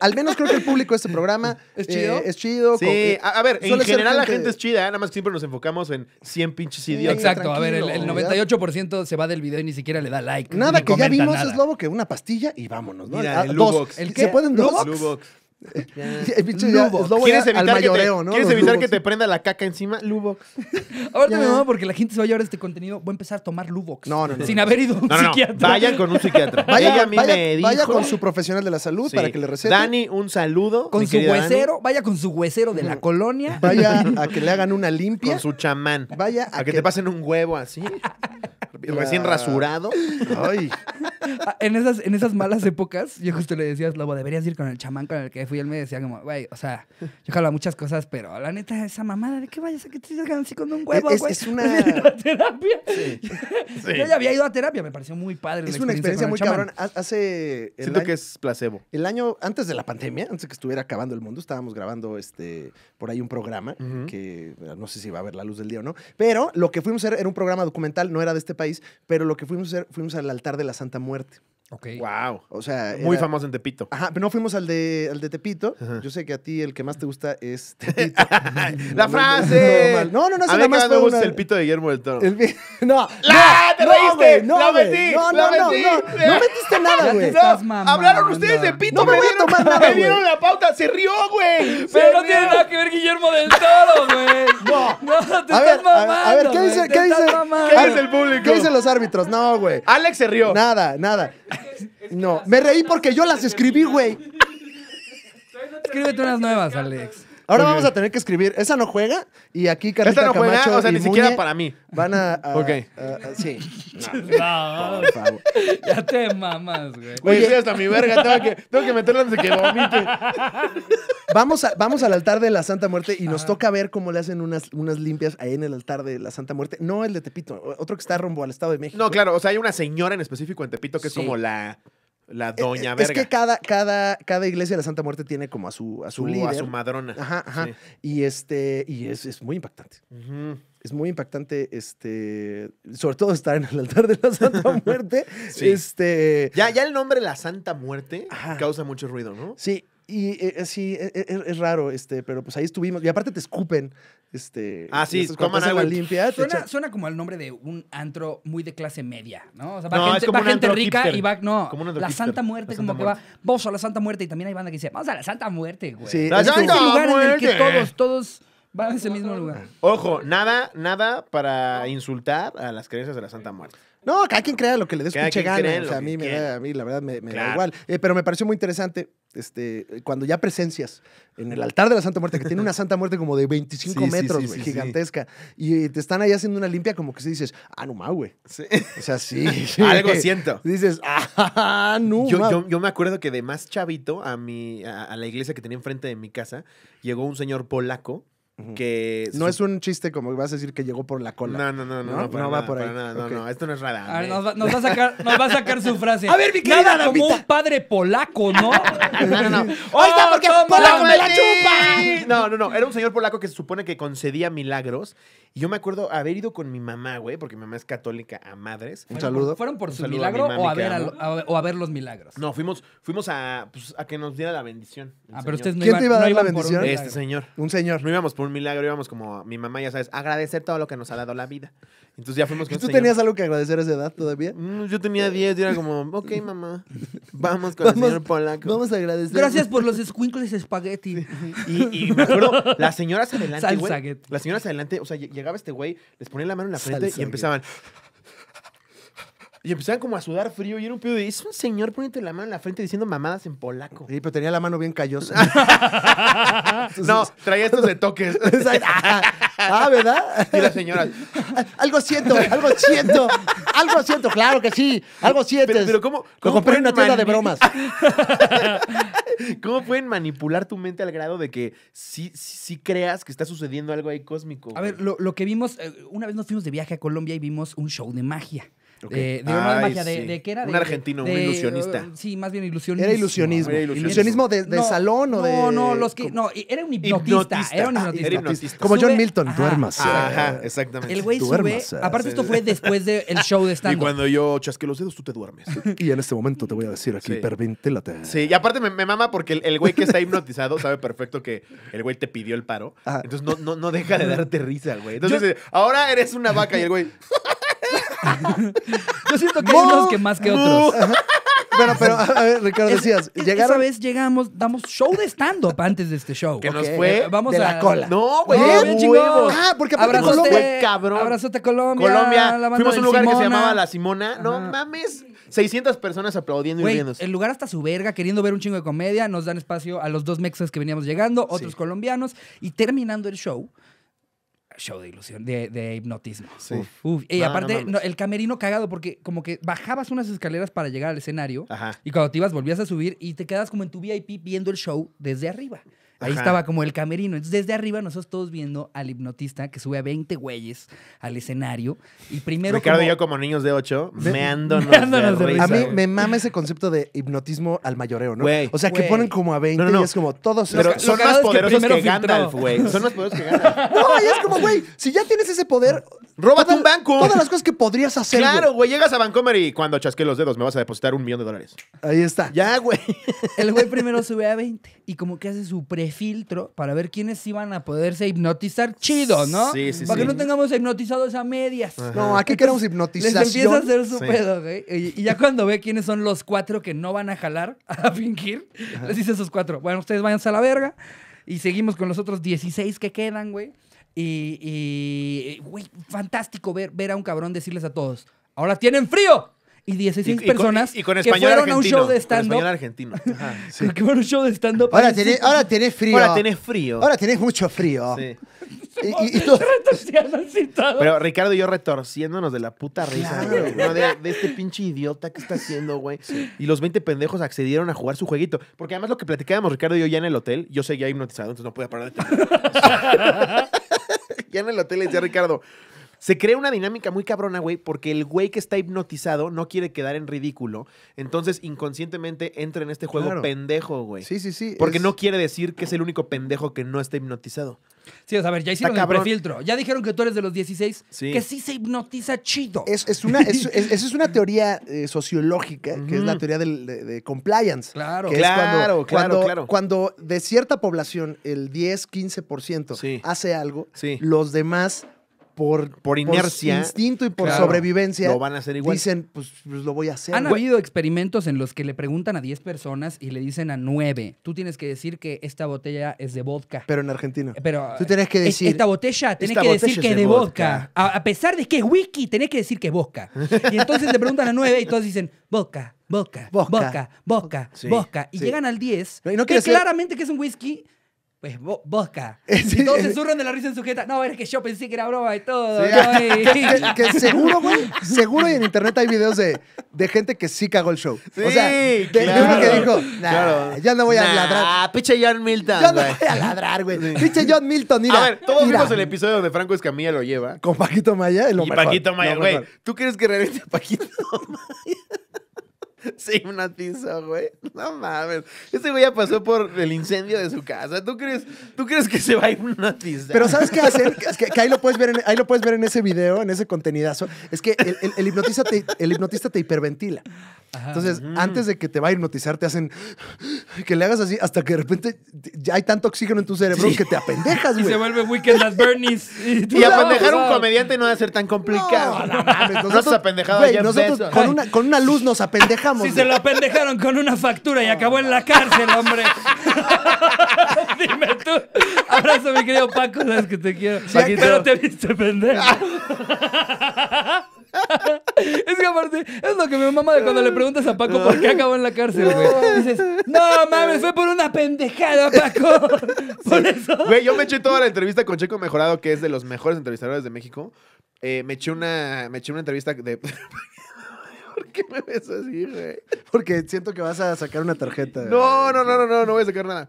al menos creo que el público de este programa es chido. Eh, es chido. Sí, a, ver, en general la gente es chida, ¿eh? nada más que siempre nos enfocamos en 100 pinches idiotas. Exacto, a ver, el, 98% se va del video y ni siquiera le da like. Nada, que ya vimos, Slobo, que una pastilla y vámonos, ¿no? Mira, ah, el ¿Se pueden dos? Lubox. El ¿Quieres evitar, ¿no? evitar que te prenda la caca encima? Lubox. Ahorita me mamá porque la gente se va a llevar este contenido. Voy a empezar a tomar Lubox. No, no, no. Sin haber ido a un psiquiatra. Vayan con un psiquiatra. *laughs* Vaya, a mí vaya, me vaya con su profesional de la salud para que le recete. Dani, un saludo. Con su huesero. Vaya con su huesero de la colonia. Vaya *laughs* a que le hagan una limpia. Con su chamán. Vaya a, que, te pasen un huevo así. recién rasurado. Ay. Ah, en esas, en esas malas épocas, yo justo le decías, Lobo, deberías ir con el chamán con el que y él me decía como, güey, o sea, yo hablaba muchas cosas, pero la neta, esa mamada de que vayas a que te digan así con un huevo, es, güey. Es, una... *laughs* terapia? Sí. *laughs* Yo ya había ido a terapia, me pareció muy padre Es una experiencia, muy cabrón. Hace... Siento que es placebo. El año antes de la pandemia, antes de que estuviera acabando el mundo, estábamos grabando este por ahí un programa que no sé si va a ver la luz del día o no, pero lo que fuimos a hacer era un programa documental, no era de este país, pero lo que fuimos a hacer, fuimos al altar de la Santa Muerte. Ok. Wow. O sea. Muy famoso en Tepito. Ajá, pero no fuimos al de, al de Tepito. Yo sé que a ti el que más te gusta es ¡La frase! No, no, no, es A mí más me gusta el pito de Guillermo del Toro. No. ¡La! no, no, ¡La metí! No, no, no, no, metiste nada, güey. Hablaron ustedes de pito. No me dieron la pauta, se rió, güey. Pero no tiene nada que ver Guillermo del Toro, güey. No. No, te estás mamando. A ver, ¿qué dice? ¿Qué dice? ¿Qué dice el público? ¿Qué dicen los árbitros? No, güey. Alex se rió. Nada, nada. No, me reí porque yo las escribí, güey. Escríbete unas nuevas, Alex. Ahora vamos a tener que escribir. Esa no juega y aquí Carlita no juega, o sea, ni siquiera para mí. Van a. ok. sí. *laughs* No, *laughs* Ya te mamas, güey. Oye, sí hasta mi verga. Tengo que, meterla antes de que vomite. *laughs* Vamos, al altar de la Santa Muerte y nos toca ver cómo le hacen unas, unas limpias ahí en el altar de la Santa Muerte. No el de Tepito, otro que está rumbo al Estado de México. No, claro. O sea, hay una señora en específico en Tepito que es como la. La eh, doña es, Es que cada, cada, cada iglesia de la Santa Muerte tiene como a su, a su, líder. A su madrona. Ajá, ajá. Y, este, y es, es muy impactante. Es muy impactante, este, sobre todo estar en el altar de la Santa *laughs* Muerte. este, ya, ya el nombre La Santa Muerte causa mucho ruido, ¿no? Sí, y eh, eh, sí, eh, es, raro, este, pero pues ahí estuvimos. Y aparte te escupen. Este, ah, sí, toman agua limpia. Suena, como el nombre de un antro muy de clase media, ¿no? O sea, va gente, rica y va. No, la Santa Muerte, como que va. vamos a la Santa Muerte y también hay banda que dice, vamos a la Santa Muerte, güey. Sí, la Santa muerte. el que todos, todos. Van a ese mismo lugar. Ojo, nada, nada para insultar a las creencias de la Santa Muerte. No, cada quien crea lo que le des pinche gana. O sea, a mí, me a mí, la verdad, me, da igual. Eh, pero me pareció muy interesante este, cuando ya presencias en el altar de la Santa Muerte, que tiene una Santa Muerte como de 25 metros, gigantesca, y te están ahí haciendo una limpia como que si dices, ah, no güey. O sea, sí. *laughs* Algo siento. *laughs* Dices, ah, no yo, yo, me acuerdo que de más chavito a, mi, a la iglesia que tenía enfrente de mi casa, llegó un señor polaco que no es un chiste como que vas a decir que llegó por la cola. No, no, no, no, no, no va por ahí. No, no, esto no es rara. Ah, ¿eh? A ver, nos, va, a sacar, nos va a sacar su frase. *laughs* A ver, mi querida nada como un padre polaco, ¿no? *laughs* no, no, no. Oh, porque polaco me la chupa. No, no, no, era un señor polaco que se supone que concedía milagros y yo me acuerdo haber ido con mi mamá, güey, porque mi mamá es católica a madres. Un saludo. ¿Fueron por su milagro o, a ver o a ver los milagros? No, fuimos, fuimos a, pues, a que nos diera la bendición. Ah, pero ustedes ¿Quién te iba a dar la bendición? Este señor. Un señor. No íbamos un milagro. Íbamos como mi mamá, ya sabes, agradecer todo lo que nos ha dado la vida. Entonces ya fuimos que ¿Y ¿Tú tenías algo que agradecer a esa edad todavía? Mm, yo tenía 10 y era como, ok, mamá, *laughs* vamos con el señor Polaco. Vamos a agradecer. Gracias por los y espagueti. Y, y, me acuerdo, *laughs* las señoras adelante, güey. Las señoras adelante, o sea, llegaba este güey, les ponía la mano en la frente y empezaban... Y empezaban como a sudar frío y era un pedo de, es un señor poniéndote la mano en la frente diciendo mamadas en polaco. Sí, pero tenía la mano bien callosa. *laughs* no, traía estos de toques. *laughs* Ah, ah, ¿verdad? Y las señoras. *laughs* Algo siento, algo siento, algo siento, claro que sí, algo sientes. Pero, ¿cómo, cómo Lo compré una tienda de bromas. ¿Cómo pueden manipular tu mente al grado de que sí, creas que está sucediendo algo ahí cósmico? A ver, lo, que vimos, eh, una vez nos fuimos de viaje a Colombia y vimos un show de magia. De, una magia, de, era? un argentino, un ilusionista. Uh, sí, más bien ilusionista Era ilusionismo. ilusionismo. de, salón o de. No, no, los que. No, era un hipnotista. Era ah, un hipnotista. Como John Milton, duermas. Ajá, exactamente. El güey aparte, esto fue después del *laughs* show de stand Y cuando yo chasqué los dedos, tú te duermes. *laughs* y en este momento te voy a decir aquí, sí. Sí, y aparte me, mama porque el güey que está hipnotizado sabe perfecto que el güey te pidió el paro. Ah. Entonces no, no, no deja de darte risa, güey. Entonces, ahora eres una vaca y el güey. Yo siento que hay unos que más que otros. Bueno, pero a ver, Ricardo, decías, Esa vez llegamos, damos show de stand-up antes de este show. Que nos fue eh, vamos de a- la cola. No, güey. Ah, porque Abrazote, Fue cabrón. abrazote Colombia. Colombia. Fuimos a un lugar que se llamaba La Simona. No mames. 600 personas aplaudiendo y Güey, el lugar hasta su verga, queriendo ver un chingo de comedia, nos dan espacio a los dos mexas que veníamos llegando, otros colombianos, y terminando el show, show de ilusión, de, de hipnotismo. Y aparte, el camerino cagado, porque como que bajabas unas escaleras para llegar al escenario y cuando te ibas volvías a subir y te quedas como en tu VIP viendo el show desde arriba. Ahí estaba como el camerino. Entonces, desde arriba nosotros todos viendo al hipnotista que sube a 20 güeyes al escenario. Y primero. Ricardo y yo, como niños de 8, me meándonos. meándonos de A mí me mama ese concepto de hipnotismo al mayoreo, ¿no? O sea, que ponen como a 20 y es como todos. Pero son, más poderosos que, Gandalf, güey. Son más poderosos que Gandalf. *laughs* No, es como, güey, si ya tienes ese poder, Róbate un banco. Todas las cosas que podrías hacer. Claro, güey. Llegas a Bancomer y cuando chasqué los dedos me vas a depositar un millón de dólares. Ahí está. Ya, güey. El güey primero sube a 20 y como que hace su prefiltro para ver quiénes iban a poderse hipnotizar chido, ¿no? Sí, sí, Para que no tengamos hipnotizados a medias. No, No, aquí queremos hipnotización. Les empieza a hacer su pedo, güey. Y, ya cuando ve quiénes son los cuatro que no van a jalar a *laughs* fingir, les dice esos cuatro, bueno, ustedes váyanse a la verga. Y seguimos con los otros 16 que quedan, güey. Y, güey, fantástico ver, ver a un cabrón decirles a todos, ahora tienen frío. Y 16 personas y que fueron a un show de stand-up. argentino. *laughs* Ajá, sí. Que fueron a un show de stand-up. Ahora, tenés, ahora tenés frío. Ahora tenés frío. Ahora tenés mucho frío. Sí. Y, y todo... Pero Ricardo y yo retorciéndonos de la puta risa claro. de, este pinche idiota que está haciendo, güey. Y los 20 pendejos accedieron a jugar su jueguito. Porque además lo que platicábamos Ricardo y yo ya en el hotel, yo seguía hipnotizado, entonces no podía parar de *laughs* Ya en el hotel decía Ricardo, se crea una dinámica muy cabrona, güey, porque el güey que está hipnotizado no quiere quedar en ridículo. Entonces, inconscientemente entra en este juego pendejo, güey. Sí, sí, sí. Porque no quiere decir que es el único pendejo que no está hipnotizado. Sí, a ver, ya hicieron el prefiltro. Ya dijeron que tú eres de los 16, sí. que sí se hipnotiza chido. Es, es una, *laughs* una teoría eh, sociológica, que es la teoría de, compliance. Claro, claro, cuando, claro, cuando, claro, cuando, de cierta población el 10, 15% hace algo, los demás por, por inercia, por instinto y por sobrevivencia, lo van a hacer igual. Dicen, pues, pues, lo voy a hacer. Han güey? habido experimentos en los que le preguntan a 10 personas y le dicen a 9, tú tienes que decir que esta botella es de vodka. Pero en Argentina. Pero tú tienes que decir esta botella, tenés que decir que es de vodka. A, pesar de que es whisky, tenés que decir que es vodka. Y entonces le preguntan a 9 y todos dicen, "Vodka, vodka, vodka, vodka, vodka." y llegan al 10, que claramente que es un whisky pues bo vodka. *laughs* Eh, todos se surran eh. de la risa en sujeta. No, es que yo pensé que era broma y todo. *laughs* que, seguro, güey, seguro y en internet hay videos de, de gente que sí cagó el show. Sí, o sea, de, uno que dijo, ya no voy a ladrar. Ah, pinche John Milton. Ya no voy a ladrar, güey. Pinche John Milton, mira. A ver, todos vimos el episodio donde Franco Escamilla lo lleva. Con Paquito Maya, Y Paquito Maya, güey. ¿Tú crees que realmente Paquito *laughs* Maya? Se *laughs* hipnotizó, güey. No mames. Este güey ya pasó por el incendio de su casa. ¿Tú crees, ¿tú crees que se va a hipnotizar? Pero ¿sabes qué hacer? que, ahí, lo puedes ver en, ahí lo puedes ver en ese video, en ese contenidazo. Es que el, hipnotista, te, hiperventila. Entonces, antes de que te va a hipnotizar, te hacen que le hagas así hasta que de repente ya hay tanto oxígeno en tu cerebro que te apendejas, *laughs* güey. Y se vuelve Weekend Las Bernie's. *laughs* Y, apendejar un comediante no va a ser tan complicado. No, mames. Nosotros, apendejado nosotros con, una, con una luz nos apendejamos si se lo pendejaron con una factura y acabó en la cárcel, hombre. *laughs* Dime tú. Abrazo, mi querido Paco, las que te quiero. Pero te viste pendejo. Ah. *laughs* es que aparte, es lo que mi mamá de cuando le preguntas a Paco por qué acabó en la cárcel, güey. Dices, no mames, fue por una pendejada, Paco. Por eso. Güey, yo me eché toda la entrevista con Checo Mejorado, que es de los mejores entrevistadores de México. Eh, me, eché una, me eché una entrevista de. *laughs* qué me ves así, güey? Porque siento que vas a sacar una tarjeta. No, no, no, no, no, no voy a sacar nada.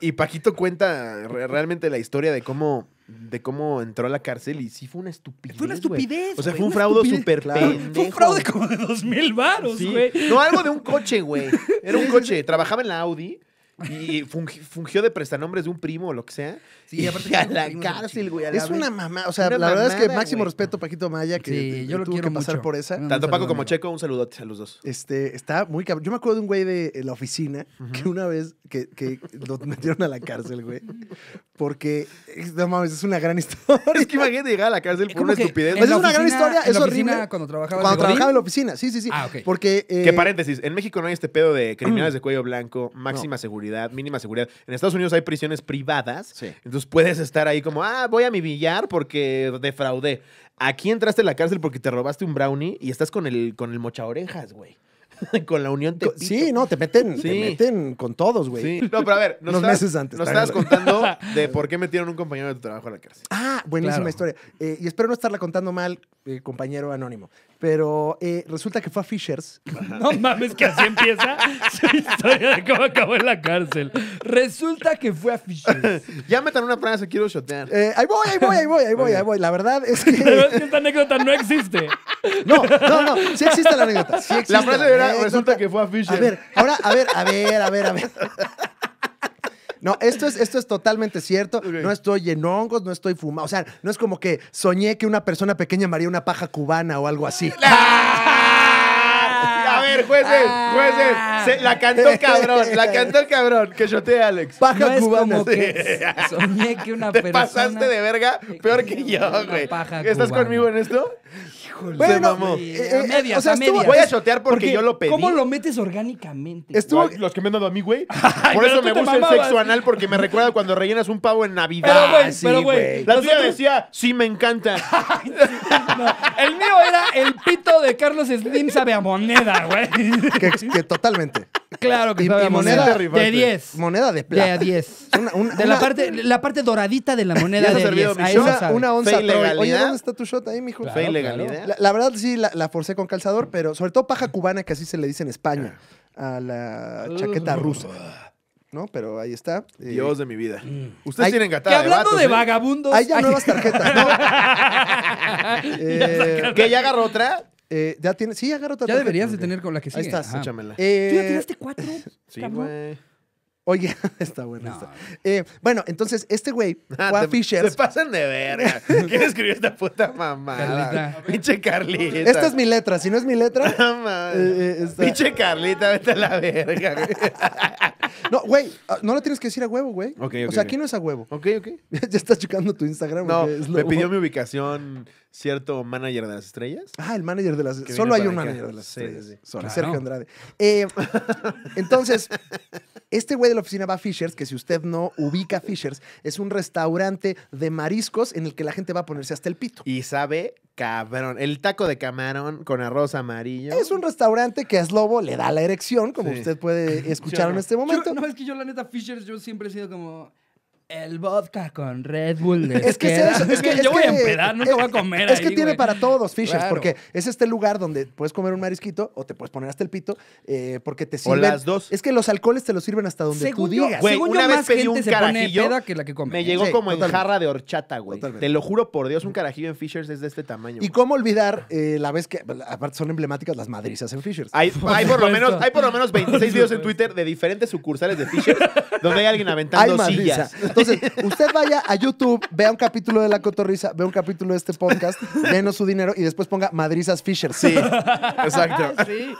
Y Paquito cuenta realmente la historia de cómo, de cómo entró a la cárcel y sí fue una estupidez. Fue una güey. estupidez. O sea, fue un fraude súper Fue un fraude como de dos mil varos, güey. No, algo de un coche, güey. Era un coche. Trabajaba en la Audi y fungió de prestanombres de un primo o lo que sea. Sí, y aparte. a la cárcel, güey. Es una mamá. O sea, la verdad es que máximo respeto, Paquito Maya, que yo lo quiero que pasar por esa. Tanto Paco como Checo, un saludote a los dos. Este, está muy cabrón. Yo me acuerdo de un güey de la oficina que una vez que, lo metieron a la cárcel, güey. Porque, no mames, es una gran *laughs* historia. es que imagínate llegar a la cárcel por una estupidez. Es una gran historia. Es horrible. Cuando trabajaba Cuando trabajaba en la oficina, sí, sí, sí. Ah, ok. Porque. Eh, que paréntesis, en México no hay este pedo de criminales *clears throat* de cuello blanco, máxima seguridad mínima seguridad. En Estados Unidos hay prisiones privadas, entonces puedes estar ahí como, ah, voy a mi billar porque defraudé. Aquí entraste en la cárcel porque te robaste un brownie y estás con el, con el mocha orejas, güey. *laughs* con la unión te Sí, no, te meten, te meten con todos, güey. Sí. No, pero a ver, nos estabas, contando de *laughs* por qué metieron un compañero de tu trabajo a la cárcel. Ah, buenísima historia. Eh, y espero no estarla contando mal compañero anónimo. Pero resulta que fue a Fishers. No mames, que así empieza su historia de cómo acabó en la cárcel. Resulta que fue a Fishers. ya metan una frase, quiero shotear. ahí voy, ahí voy, ahí voy, ahí voy, ahí voy. La verdad es que... esta anécdota no existe. No, no, no. Sí existe la anécdota. Sí existe la frase la era, resulta que fue a Fishers. A ver, ahora, a ver, a ver, a ver, a ver. No, esto es, esto es totalmente cierto. No estoy en hongos, no estoy fumado. O sea, no es como que soñé que una persona pequeña maría una paja cubana o algo así. *laughs* A ver, jueces, ah. jueces. la cantó cabrón, la cantó el cabrón que yo te Alex. Paja cubana. *laughs* soñé que una persona. Te pasaste de verga peor que yo, güey. ¿Estás conmigo en esto? Bueno, eh, eh, o sea, Voy a chotear porque, yo lo pedí. ¿Cómo lo metes orgánicamente? Estuvo- Los que me han dado a mí, güey. *laughs* Por eso me gusta el sexo anal, porque me recuerda cuando rellenas un pavo en Navidad. Pero, güey, ah, sí, La tuya decía, sí, me encanta. *laughs* el mío era el pito de Carlos Slim sabe a moneda, güey. que totalmente. Claro que moneda, de 10. Moneda de plata. De 10. de la, parte, la parte doradita de la moneda de 10. Una, una onza. de ¿dónde está tu shot ahí, mijo? Claro, ilegalidad. La, verdad sí la, forcé con calzador, pero sobre todo paja cubana, que así se le dice en España, a la chaqueta ah. rusa. ¿no? Pero ahí está. Eh, Dios de mi vida. Mm. Ustedes tienen gatada. Que hablando de, ¿eh? vagabundos. Hay ya nuevas *laughs* tarjetas, que ya agarró otra. Eh, ya tienes. Sí, Ya deberías de tener con la que sigue. Ahí estás, échamela. ¿Tú ya eh, tiraste cuatro? *laughs* sí, güey. Oye, *laughs* está bueno. Eh, bueno, entonces, este güey, *laughs* ah, Fisher. Se pasan de verga. ¿Quién escribió esta puta mamá Pinche Carlita. Esta es mi letra. Si no es mi letra. Pinche Carlita, vete a la verga. No, güey, ah, no lo tienes que decir a huevo, güey. Ok, ok. o sea, aquí no es a huevo. Ok, ok. *laughs* ya estás checando tu Instagram. No, es me pidió mi ubicación cierto manager de las estrellas. Ah, el manager de las estrellas. Solo hay un manager de las estrellas. Sí, Sergio Andrade. Eh, entonces, *laughs* Este güey de la oficina va a Fishers, que si usted no ubica Fishers, es un restaurante de mariscos en el que la gente va a ponerse hasta el pito. Y sabe cabrón. El taco de camarón con arroz amarillo. Es un restaurante que a Slobo le da la erección, como usted puede *laughs* escuchar en este momento. no, es que yo, la neta, Fishers, yo siempre he sido como. El vodka con Red Bull. es que es que *laughs* yo voy a empedar, nunca voy a comer. Es que tiene para todos, Fishers, porque es este lugar donde puedes comer un marisquito o te puedes poner hasta el pito, eh, porque te sirven. O las dos. Es que los alcoholes te los sirven hasta donde tú una vez pedí un carajillo. Me llegó como en jarra de horchata, güey. Te lo juro por Dios, un carajillo en Fishers es de este tamaño. ¿Y cómo olvidar eh, la vez que, aparte son emblemáticas las madrizas en Fishers? Hay, por, lo menos, hay por lo menos 26 videos en Twitter de diferentes sucursales de Fishers donde hay alguien aventando sillas. Entonces, *laughs* usted vaya a YouTube, vea un capítulo de La Cotorrisa, vea un capítulo de este podcast, *laughs* menos su dinero y después ponga Madrizas Fisher. Sí, *laughs* exacto. Ah, sí.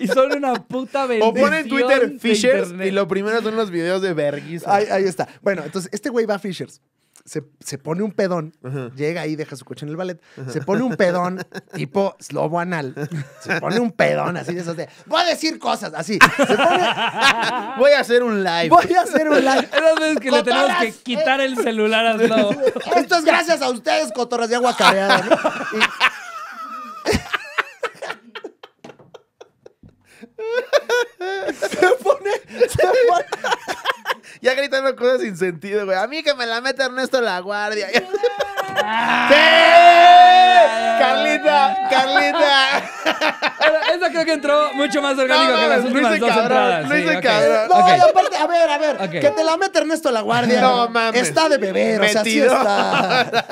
Y son una puta bendición. O pone en Twitter Fisher y lo primero son los videos de Vergis. Ahí, ahí está. Bueno, entonces, este güey va a Fishers se, pone un pedón, llega ahí, deja su coche en el ballet, se pone un pedón *laughs* tipo slobo anal, se pone un pedón así de esas de, voy a decir cosas, así. Se pone, *laughs* voy a hacer un live. Voy a hacer un live. Esas veces que le tenemos que quitar eh. el celular a Slobo. Esto es gracias a ustedes, cotorras de agua *laughs* se pone, se pone, ya gritando cosas sin sentido, güey. A mí que me la mete Ernesto La Guardia. ¡Sí! *laughs* Carlita, Carlita. Eso creo que entró mucho más orgánico que las últimas dos entradas. Luis No, aparte, a ver, a ver. Que te la mete Ernesto La Guardia. No, mames. Está de beber, o sea, así está.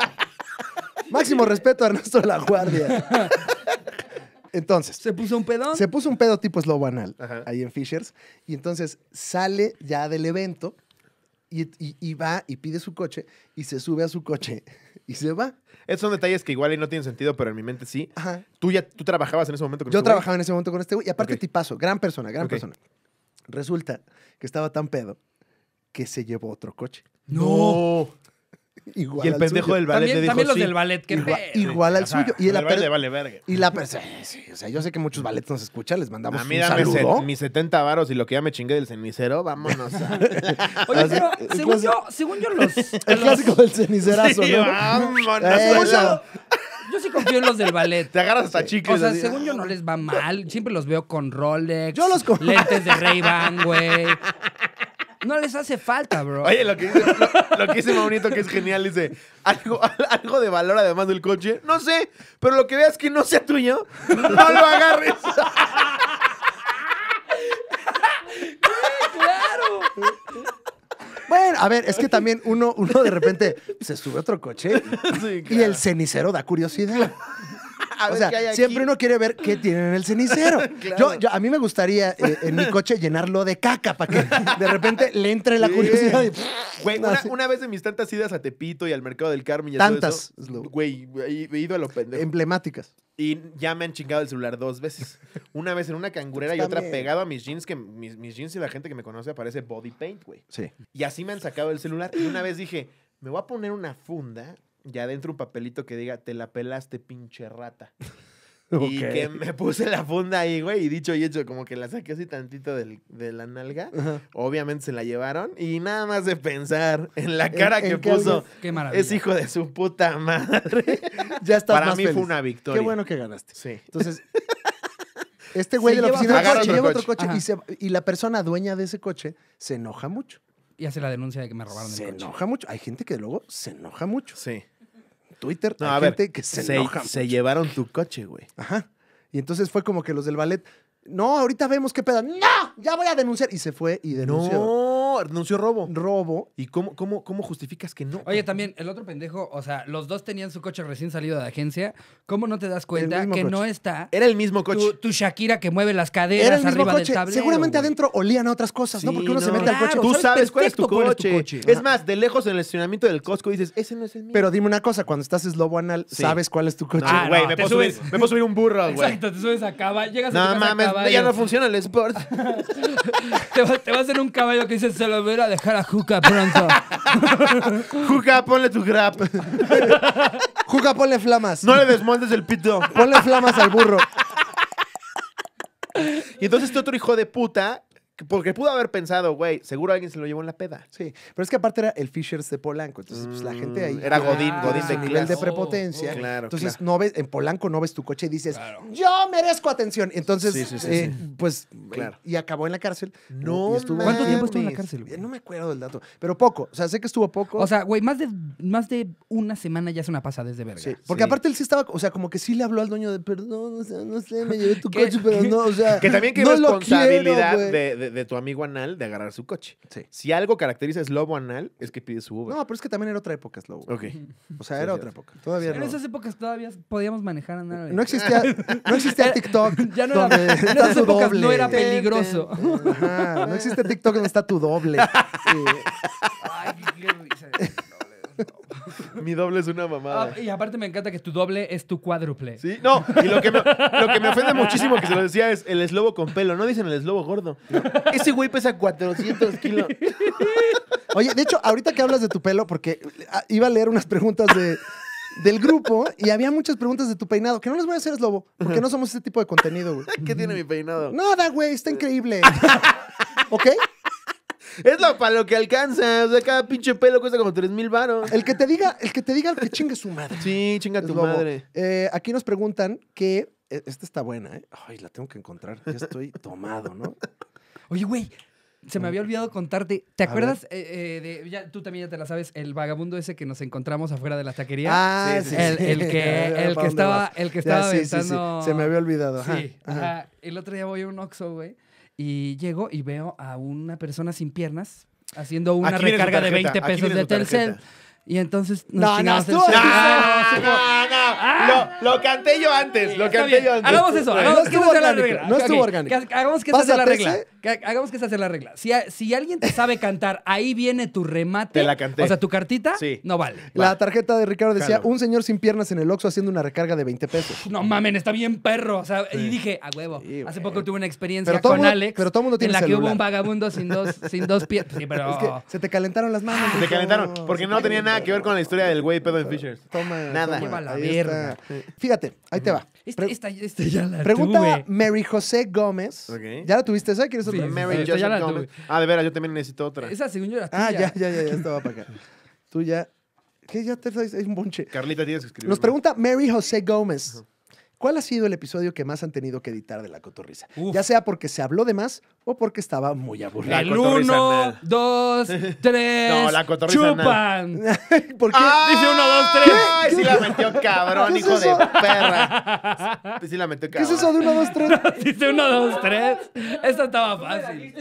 *laughs* Máximo respeto a Ernesto La Guardia. *laughs* Entonces. ¿Se puso un pedo? Se puso un pedo tipo slow ahí en Fishers. Y entonces sale ya del evento y, va y pide su coche y se sube a su coche y se va. Esos son detalles que igual y no tienen sentido, pero en mi mente sí. Tú ya tú trabajabas en ese momento con Yo este trabajaba en ese momento con este güey. Y aparte ti tipazo, gran persona, gran persona. Resulta que estaba tan pedo que se llevó otro coche. No. Igual y el pendejo del ballet también, le También los del ballet, qué Igual, igual al suyo. Y el la Y la persona, sí, o sea, yo sé que muchos ballets nos escuchan, les mandamos a mí mis 70 varos y lo que ya me chingué del cenicero, vámonos. A... *laughs* Oye, *laughs* pero según yo, según yo los... *laughs* El clásico del cenicerazo, ¿no? vámonos. Eh, yo sí confío en los del ballet. Te agarras hasta chicos O sea, según yo no les va mal. Siempre los veo con Rolex. Yo los con... Lentes de Ray-Ban, güey. No les hace falta, bro. Oye, lo que dice, lo, que Maurito, que es genial, dice, ¿algo, algo de valor además del coche. No sé, pero lo que veas que no sea tuyo, no lo agarres. claro. Bueno, a ver, es que también uno, uno de repente se sube a otro coche y el cenicero da curiosidad. *laughs* o sea, siempre uno quiere ver qué tienen en el cenicero. *laughs* yo, a mí me gustaría eh, en mi coche llenarlo de caca para que de repente le entre la curiosidad. una, vez de mis tantas idas a Tepito y al mercado del Carmen y tantas, todo eso, güey, he ido a Emblemáticas. Y ya me han chingado el celular dos veces. Una vez en una cangurera y otra pegado a mis jeans, que mis, jeans y la gente que me conoce aparece body paint, güey. Sí. Y así me han sacado el celular. Y una vez dije, me voy a poner una funda ya dentro un papelito que diga, te la pelaste, pinche rata. *laughs* Y que me puse la funda ahí, güey, y dicho y hecho, como que la saqué así tantito de la nalga. Obviamente se la llevaron. Y nada más de pensar en la cara que puso. Qué Es hijo de su puta madre. *laughs* ya está. Para mí fue una victoria. Qué bueno que ganaste. Sí. Entonces, *laughs* este güey de la oficina lleva, otro coche, y, la persona dueña de ese coche se enoja mucho. Y hace la denuncia de que me robaron el coche. Se enoja mucho. Hay gente que luego se enoja mucho. Sí. Twitter no, que se, llevaron tu coche, güey. Ajá. Y entonces fue como que los del ballet, no, ahorita vemos qué pedo. No, ya voy a denunciar. Y se fue y denunció. No denunció robo. Robo. ¿Y cómo, cómo, cómo justificas que no? Oye, también, el otro pendejo, o sea, los dos tenían su coche recién salido de agencia. ¿Cómo no te das cuenta que no está? Era el mismo coche. Tu, Shakira que mueve las caderas el mismo arriba coche. del tablero. Seguramente adentro olían a otras cosas, ¿no? Porque uno se mete al coche. Tú sabes cuál es tu coche. Es, más, de lejos en el estacionamiento del Costco dices, ese no es el mío. Pero dime una cosa, cuando estás slow anal, ¿sabes cuál es tu coche? Ah, güey, me, puedo subir, un burro, güey. Exacto, te subes a caballo, llegas No mames, ya no funciona el Sport. *laughs* Te vas en un caballo que dice lo voy a dejar a Juca pronto. *laughs* Juca, ponle tu grab. *laughs* Juca, ponle flamas. No le desmontes el pito. Ponle flamas al burro. Y entonces este otro hijo de puta porque pudo haber pensado, güey, seguro alguien se lo llevó en la peda. Sí, pero es que aparte era el Fishers de Polanco. Entonces, pues la gente ahí. Era Godín, Godín de clase. nivel de prepotencia. Oh, oh, claro, entonces, No ves, en Polanco no ves tu coche y dices, yo merezco atención. Entonces, eh, pues, claro. y acabó en la cárcel. No, ¿Cuánto tiempo estuvo en la cárcel? No me acuerdo del dato, pero poco. O sea, sé que estuvo poco. O sea, güey, más de, más de una semana ya es una pasada desde verga. Sí, porque aparte él sí estaba, o sea, como que sí le habló al dueño de, perdón, no, sé no sé, me llevé tu *laughs* coche, pero no, o sea. Que también que responsabilidad de de, tu amigo anal de agarrar su coche. Si algo caracteriza a Slobo anal, es que pide su Uber. No, pero es que también era otra época Slobo. Ok. O sea, era otra época. Todavía En esas épocas todavía podíamos manejar anal. No existía, no existía TikTok. *laughs* Ya no era, no era peligroso. Ajá, no existe TikTok donde está tu doble. Ay, qué *laughs* Mi doble es una mamada. Ah, y aparte me encanta que tu doble es tu cuádruple. Sí, no. Y lo que me, ofende muchísimo que se lo decía es el eslobo con pelo. No dicen el eslobo gordo. Ese güey pesa 400 kilos. *laughs* Oye, de hecho, ahorita que hablas de tu pelo, porque ah, iba a leer unas preguntas de, del grupo y había muchas preguntas de tu peinado, que no les voy a hacer, Eslobo, porque no somos ese tipo de contenido, güey. *laughs* ¿Qué tiene mi peinado? Nada, güey, está increíble. ¿Ok? Es lo para lo que alcanza. O sea, cada pinche pelo cuesta como tres mil varos. El que te diga, el que te diga que chingue su madre. Sí, chinga tu madre. Eh, aquí nos preguntan que. Eh, esta está buena, ¿eh? Ay, la tengo que encontrar. Ya estoy tomado, ¿no? Oye, güey, se me había olvidado contarte. ¿Te acuerdas eh, de, ya, tú también ya te la sabes, el vagabundo ese que nos encontramos afuera de la taquería? Ah, sí, sí, el, el, que, *laughs* el que estaba, el que estaba Se me había olvidado. sí, Ajá. El otro día voy a un Oxxo, güey. Y llego y veo a una persona sin piernas haciendo una recarga de 20 pesos de Telcel. Y entonces. Nos no, no, ah, no, no, no, ah. Lo, canté yo antes. Lo canté yo antes. Hagamos eso. Hagamos no que estuvo orgánico. La regla. No estuvo orgánico. Hagamos que esa sea la regla. Hagamos que esa sea la regla. Si, si alguien te sabe cantar, ahí viene tu remate. Te la canté. O sea, tu cartita sí. no vale. La tarjeta de Ricardo decía: un señor sin piernas en el Oxxo haciendo una recarga de 20 pesos. No mamen, está bien perro. O sea, y dije, a huevo. Hace poco tuve una experiencia con Alex. Pero todo mundo tiene En la que hubo un vagabundo sin dos, sin dos piernas. *laughs* Sí, pero. se te calentaron las manos. Ah. Se te calentaron. Porque no tenía nada que ver con la historia del güey Pedro Fisher. Toma, Nada. toma, la ahí Fíjate, ahí te va. Este, esta, ya la Pregunta Mary José Gómez. ¿Ya la tuviste esa? ¿Quieres otra? Sí, Mary José Gómez. Ah, de veras, yo también necesito otra. Esa según yo era ah, tuya. Ah, ya, ya, ya, ya estaba para acá. *laughs* Tú ya. ¿Qué ya te Es un bonche. Carlita, tienes que escribir. Nos pregunta Mary José Gómez. ¿Cuál ha sido el episodio que más han tenido que editar de la Cotorrisa? Ya sea porque se habló de más o porque estaba muy aburrido. El *laughs* *laughs* uno, dos, tres. No, la cotorriza ¡Chupan! ¿Por qué? Dice uno, dos, tres. Ay, sí la metió cabrón, hijo de perra. Sí la metió cabrón. ¿Qué es eso de uno, dos, tres? *laughs* Dice uno, dos, tres. Esta estaba fácil.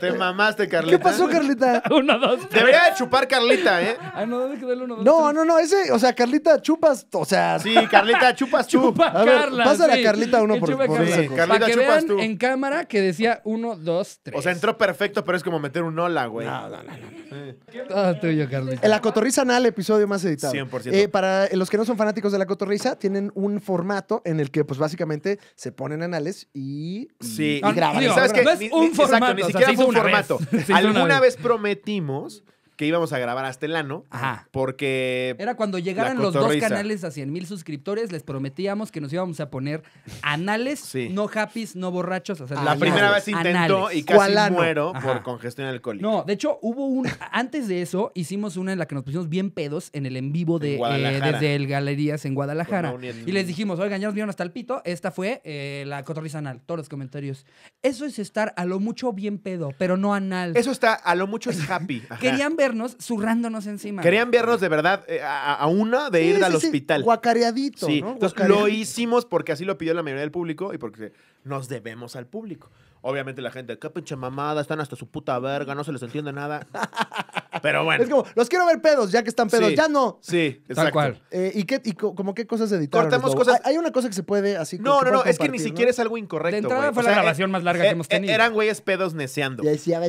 Te mamaste, Carlita. ¿Qué pasó, Carlita? uno, dos, tres. Debería de chupar Carlita, ¿eh? Ay, ah, no, debe quedarle uno, dos, No, tres. no, no, ese, o sea, Carlita, chupas, o sea... Sí, Carlita, chupas tú. Chupa a ver, Carla, Pásale a Carlita uno por, por Carlita, chupas tú. En cámara que decía 1, 2, 3. O sea, entró perfecto, pero es como meter un hola, güey. No, no, no. Todo tuyo, Carlos. La Cotorriza Anal, episodio más editado. 100%. Eh, para los que no son fanáticos de La Cotorriza, tienen un formato en el que, pues, básicamente se ponen anales y, sí. y graban. Ah, no es un formato. Exacto, ni siquiera es un formato. *laughs* Alguna vez prometimos que íbamos a grabar hasta el ano. Ajá. Porque. Era cuando llegaran los dos canales a 100 mil suscriptores, les prometíamos que nos íbamos a poner anales, no happies, no borrachos. la primera vez intentó y casi muero por congestión alcohólica. No, de hecho, hubo un. *laughs* Antes de eso, hicimos una en la que nos pusimos bien pedos en el en vivo de, eh, desde el Galerías en Guadalajara. Y les dijimos, oigan, ya nos vieron hasta el pito. Esta fue eh, la cotorriza anal. Todos los comentarios. Eso es estar a lo mucho bien pedo, pero no anal. Eso está a lo mucho es happy. *laughs* Querían ver zurrándonos encima. Querían vernos de verdad eh, a, una de ir al hospital. Guacareadito. Sí, lo hicimos porque así lo pidió la mayoría del público y porque nos debemos al público. Obviamente la gente, qué pinche mamada, están hasta su puta verga, no se les entiende nada. *laughs* Pero bueno. Es como, los quiero ver pedos, ya que están pedos, ya no. Sí, exacto. Tal cual. Eh, ¿Y, qué, y como qué cosas editaron? Cortamos cosas. Hay una cosa que se puede así No, no, no, es que ni siquiera es algo incorrecto. De fue la grabación más larga eh, que hemos eh, tenido. Eran güeyes pedos neceando. Decía,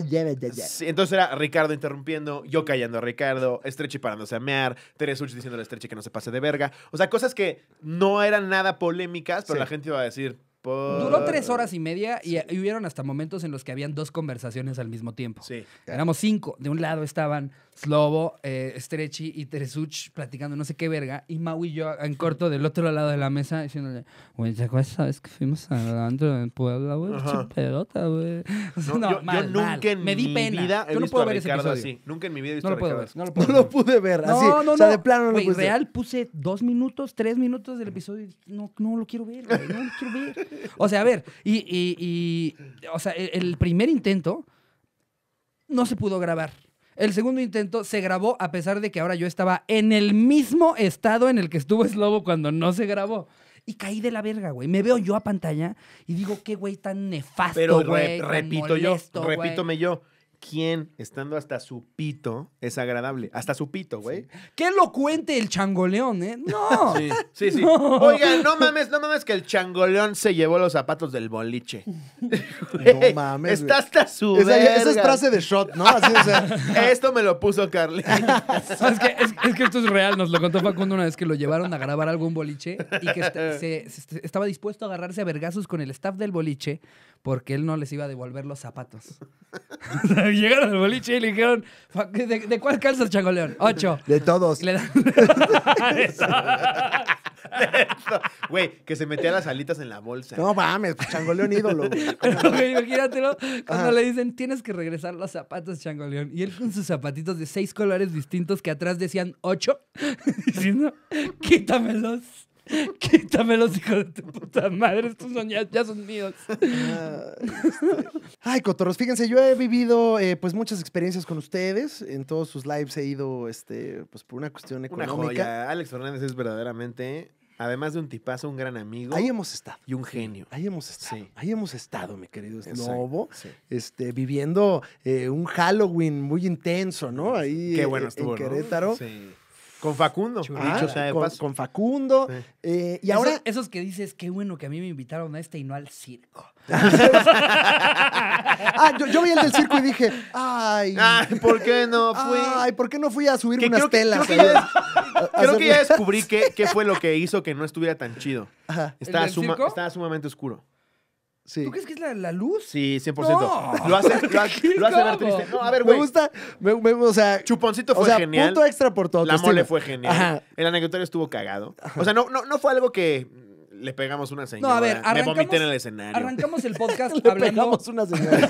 sí, entonces era Ricardo interrumpiendo, yo callando a Ricardo, Estrechi parándose a mear, Teres diciéndole a estreche que no se pase de verga. O sea, cosas que no eran nada polémicas, pero la gente iba a decir, Duró tres horas y media y, hubieron hasta momentos en los que habían dos conversaciones al mismo tiempo. Éramos cinco. De un lado estaban Slobo, eh, Stretchy y Teresuch platicando no sé qué verga. Y Mau y yo en corto del otro lado de la mesa diciéndole, güey, ya acuerdas sabes que fuimos a Andro en Puebla, güey? pelota, güey. *laughs* no, yo, nunca en mi vida he yo no puedo ver ese así. Nunca en mi vida he visto no lo no, lo no lo pude ver, así. No, no, de plano no real, puse dos minutos, tres minutos del episodio y no, no lo quiero ver, güey. No lo quiero ver. *laughs* O sea, a ver, y, y, y o sea, el primer intento no se pudo grabar el segundo intento se grabó a pesar de que ahora yo estaba en el mismo estado en el que estuvo Slobo cuando no se grabó. Y caí de la verga, güey. Me veo yo a pantalla y digo, qué güey tan nefasto, Pero güey. repito yo, repítome yo quién, estando hasta su pito, es agradable. Hasta su pito, güey. Que Qué elocuente el changoleón, ¿eh? No. Sí, sí, sí. *laughs* No. no mames, no mames que el changoleón se llevó los zapatos del boliche. no *laughs* mames. Está hasta su. Esa, es frase de shot, ¿no? Así, o *laughs* Esto me lo puso Carly. es, que, esto es real. Nos lo contó Facundo una vez que lo llevaron a grabar algún boliche y que este, estaba dispuesto a agarrarse a vergazos con el staff del boliche porque él no les iba a devolver los zapatos llegaron al boliche y le dijeron, ¿de, de cuál calzas, Chango León? Ocho. De todos. le dan... *laughs* Güey, que se metía las alitas en la bolsa. No mames, pues, changoleón ídolo, *laughs* imagínatelo, cuando le dicen tienes que regresar los zapatos, changoleón. Y él con sus zapatitos de seis colores distintos que atrás decían ocho, diciendo, *laughs* quítamelos. *laughs* Quítame los hijos de tu puta madre, estos ya, son míos. Ah, este. Ay, cotorros, fíjense, yo he vivido eh, pues muchas experiencias con ustedes. En todos sus lives he ido este, pues por una cuestión económica. Alex Hernández es verdaderamente Además de un tipazo, un gran amigo. Ahí hemos estado. Y un genio. Ahí hemos estado. Ahí hemos estado, mi querido Snobo. Este, viviendo eh, un Halloween muy intenso, ¿no? Ahí en Querétaro. Sí. Con Facundo. dicho ah, con, Facundo. Eh, y ahora. Esos, que dices, qué bueno que a mí me invitaron a este y no al circo. *laughs* ah, yo, vi el del circo y dije, ay. Ah, ¿Por qué no fui? Ay, ¿por qué no fui a subir unas telas? creo, que ya, descubrí qué, fue lo que hizo que no estuviera tan chido. Ajá. estaba sumamente oscuro. ¿Tú crees que es la, luz? Sí, 100%. Lo hace, lo *laughs* hace ver triste. No, a ver, güey. Me gusta. o sea, Chuponcito fue o sea, Punto extra por todo. La mole fue genial. El anecdotario estuvo cagado. O sea, no fue algo que le pegamos una señora. No, a ver, me vomité en el escenario. Arrancamos el *laughs* podcast le pegamos una señora.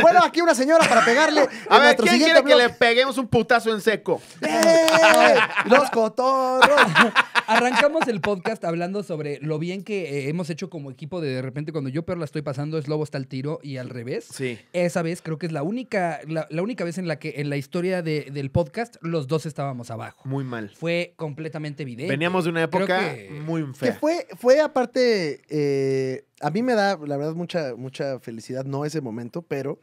bueno, aquí una señora para pegarle. *laughs* A ver, ¿quién quiere que le peguemos un putazo en seco? ¡Eh! Los cotorros. *laughs* Arrancamos el podcast hablando sobre lo bien que eh, hemos hecho como equipo de de repente cuando yo peor la estoy pasando es Lobo está el tiro y al revés. Sí. Esa vez creo que es la única, la, única vez en la que en la historia del podcast los dos estábamos abajo. Muy mal. Fue completamente evidente. Veníamos de una época muy fea. Que fue parte, eh, a mí me da, la verdad, mucha, mucha felicidad, no ese momento, pero...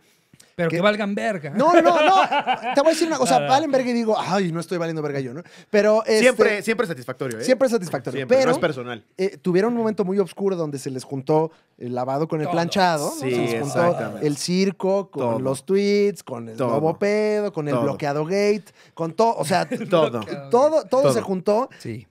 Pero que, valgan verga. No, no, no. *laughs* Te voy a decir una cosa. Ah, valen verga y digo, ay, no estoy valiendo verga yo, ¿no? Pero. Este siempre, siempre satisfactorio, ¿eh? Siempre satisfactorio. pero, no es personal. Eh, tuvieron un momento muy oscuro donde se les juntó el lavado con el planchado. se les juntó el circo con los tweets, con el Todo. nuevo pedo, con el bloqueado gate, con todo. O sea, *laughs* todo. Todo, todo se juntó. Sí.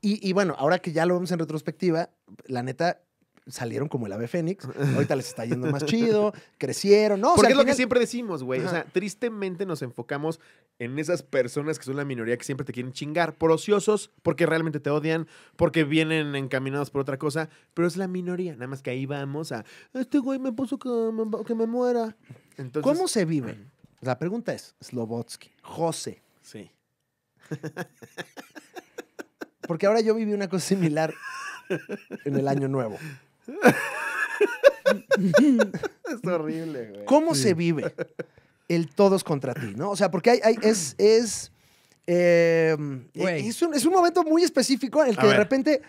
Y, bueno, ahora que ya lo vemos en retrospectiva, la neta salieron como el ave fénix. *laughs* Ahorita les está yendo más chido, crecieron, ¿no? Porque es lo que siempre decimos, güey. O sea, tristemente nos enfocamos en esas personas que son la minoría que siempre te quieren chingar, por ociosos, porque realmente te odian, porque vienen encaminados por otra cosa, pero es la minoría, nada más que ahí vamos a, este güey me puso que me, muera. ¿Cómo se viven? La pregunta es, Slobotsky, José. Sí. *laughs* Porque ahora yo viví una cosa similar en el año nuevo. es horrible, güey. ¿Cómo se vive el todos contra ti, no? O sea, porque hay, es, em, es, un, es, un, momento muy específico en el que de repente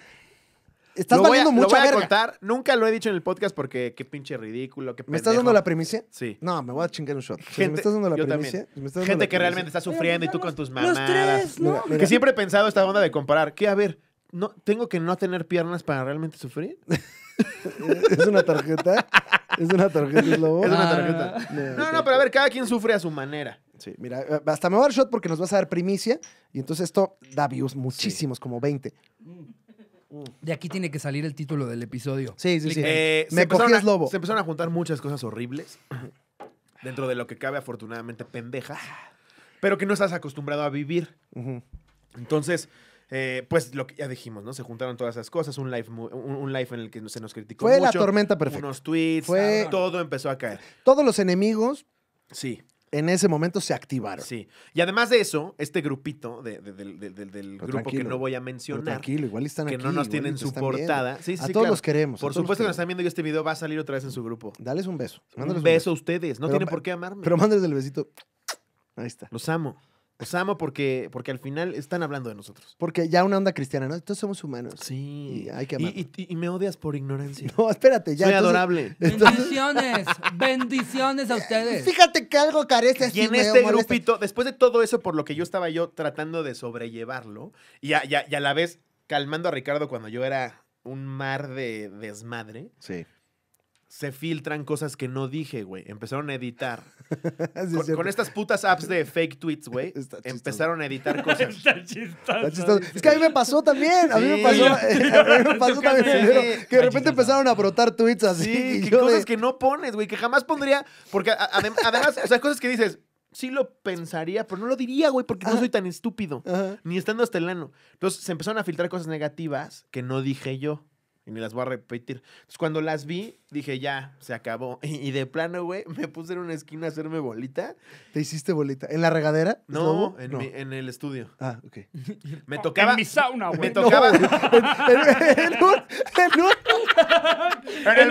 estás lo mucha voy A contar. Nunca lo he dicho en el podcast porque qué pinche ridículo, qué ¿Me estás dando la primicia? Sí. No, me voy a chingar un shot. Gente, ¿Me estás dando la primicia? Gente que realmente está sufriendo y tú con tus mamadas. Que siempre he pensado esta onda de comparar. ¿Qué? a ver, no, ¿tengo que no tener piernas para realmente sufrir? *laughs* ¿Es una tarjeta? ¿Es una tarjeta, ¿Es, una tarjeta. Ah, no, no, pero a ver, cada quien sufre a su manera. Sí, mira, hasta me voy a dar shot porque nos vas a dar primicia y entonces esto da views muchísimos, como 20. De aquí tiene que salir el título del episodio. Sí, sí, sí. Eh, Me cogías lobo. Se empezaron a juntar muchas cosas horribles. *clears throat* dentro de lo que cabe, afortunadamente, pendeja. Pero que no estás acostumbrado a vivir. Entonces, eh, pues lo que ya dijimos, ¿no? Se juntaron todas esas cosas, un live, un, live en el que se nos criticó Fue la tormenta perfecta. unos tweets, Fue- todo empezó a caer. Todos los enemigos Sí en ese momento se activaron. Sí. Y además de eso, este grupito del grupo que no voy a mencionar. Tranquilo, igual están aquí, Que no nos tienen su portada. Sí, sí, a todos los queremos. Por supuesto que nos están viendo y este video va a salir otra vez en su grupo. Dales un beso. un beso, a ustedes. No tienen por qué amarme. Pero mándales el besito. Ahí está. Los amo. Os amo porque, porque al final están hablando de nosotros. Porque ya una onda cristiana, ¿no? Todos somos humanos. Sí. Y hay que amar. Y, me odias por ignorancia. *laughs* No, espérate, ya. Soy adorable. *laughs* Bendiciones. bendiciones a eh, ustedes. Fíjate que algo carece así. Y en este grupito, después de todo eso por lo que yo estaba yo tratando de sobrellevarlo, y a, a la vez calmando a Ricardo cuando yo era un mar de desmadre. Sí se filtran cosas que no dije, güey. Empezaron a editar. *laughs* con, estas putas apps de fake tweets, güey. *laughs* Empezaron a editar *laughs* cosas. Está chistoso. Está chistoso. Es que a mí me pasó también. A mí me pasó, a mí me pasó también. que de repente empezaron a brotar tweets así. Sí, cosas que no pones, güey. Que jamás pondría. Porque además, o sea, cosas que dices, sí lo pensaría, pero no lo diría, güey, porque no soy tan estúpido, ni estando hasta el ano. Entonces se empezaron a filtrar cosas negativas que no dije yo y ni las voy a repetir. Entonces, cuando las vi, dije, ya, se acabó. *laughs* Y, de plano, güey, me puse en una esquina a hacerme bolita. ¿Te hiciste bolita? ¿En la regadera? No, en, el estudio. Ah, ok. Me tocaba. En mi sauna, güey. Me tocaba. en, en, un, en, el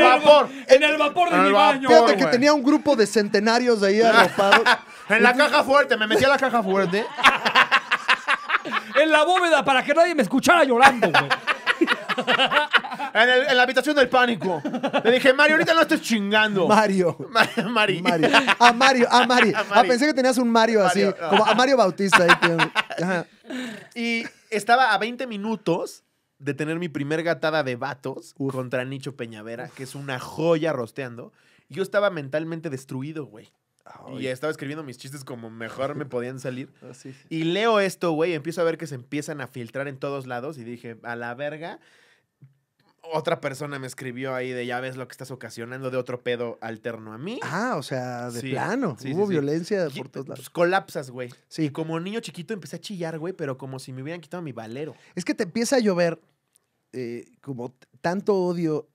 vapor. En el vapor de mi baño. Fíjate que tenía un grupo de centenarios ahí *laughs* arropados. en la caja fuerte, me metí a la caja fuerte. *laughs* en la bóveda para que nadie me escuchara llorando, güey en, la habitación del pánico. Le dije, Mario, ahorita no estés chingando. Mario. Mario. *laughs* A Mario, a Mario. Ah, pensé que tenías un Mario así, como a Mario Bautista. ahí *laughs* Y estaba a 20 minutos de tener mi primer gatada de vatos contra Nicho Peñavera, que es una joya rosteando. Yo estaba mentalmente destruido, güey. Y estaba escribiendo mis chistes como mejor me podían salir. *laughs* Ah, y leo esto, güey, empiezo a ver que se empiezan a filtrar en todos lados y dije, a la verga, otra persona me escribió ahí de ya ves lo que estás ocasionando de otro pedo alterno a mí. Ah, o sea, de plano. Hubo violencia por todos lados. Pues colapsas, güey. Sí. como niño chiquito empecé a chillar, güey, pero como si me hubieran quitado mi valero. Es que te empieza a llover eh, como tanto odio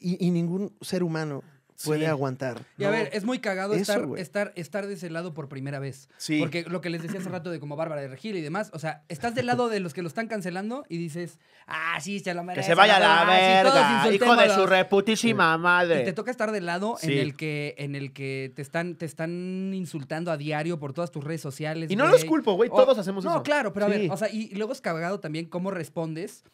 y, y ningún ser humano puede aguantar. Y a ver, es muy cagado estar, estar, de ese lado por primera vez. Sí. Porque lo que les decía hace rato de como Bárbara de Regil y demás, o sea, estás del lado de los que lo están cancelando y dices, ah, sí, se la merece. Que se vaya a la, verga, hijo de su reputísima madre. Y te toca estar del lado en el que, en el que te, están, te están insultando a diario por todas tus redes sociales. Y no los culpo, güey, todos hacemos eso. No, claro, pero a ver, o sea, y luego es cagado también cómo respondes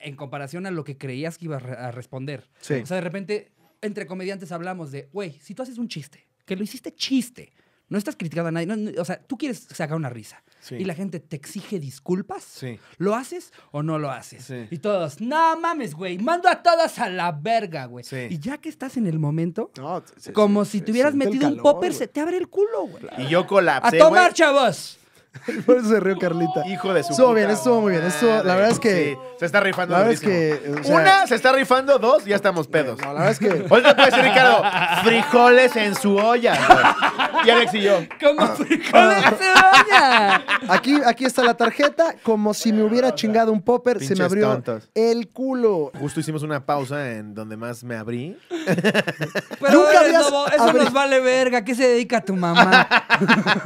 en comparación a lo que creías que ibas a responder. Sí. O sea, de repente entre comediantes hablamos de, güey, si tú haces un chiste, que lo hiciste chiste, no estás criticando a nadie. o sea, tú quieres sacar una risa. Y la gente te exige disculpas. ¿Lo haces o no lo haces? Y todos, no mames, güey. Mando a todas a la verga, güey. Y ya que estás en el momento, como si te hubieras metido un popper, se te abre el culo, güey. Y yo colapsé. A tomar, chavos. *laughs* Por eso se rió Carlita. Hijo de su Estuvo bien, estuvo muy bien. la verdad es que. Sí, se está rifando. La verdad Una, se está rifando. Dos, ya estamos eh, pedos. No, la verdad es que. Hoy puede decir, Ricardo, frijoles en su olla. Y Alex y yo. ¿Cómo ah. frijoles en su ah. olla? Aquí, aquí está la tarjeta. Como si me hubiera chingado un popper, se me abrió el culo. Justo hicimos una pausa en donde más me abrí. Pero eso nos vale verga. ¿A qué se dedica tu mamá? *laughs*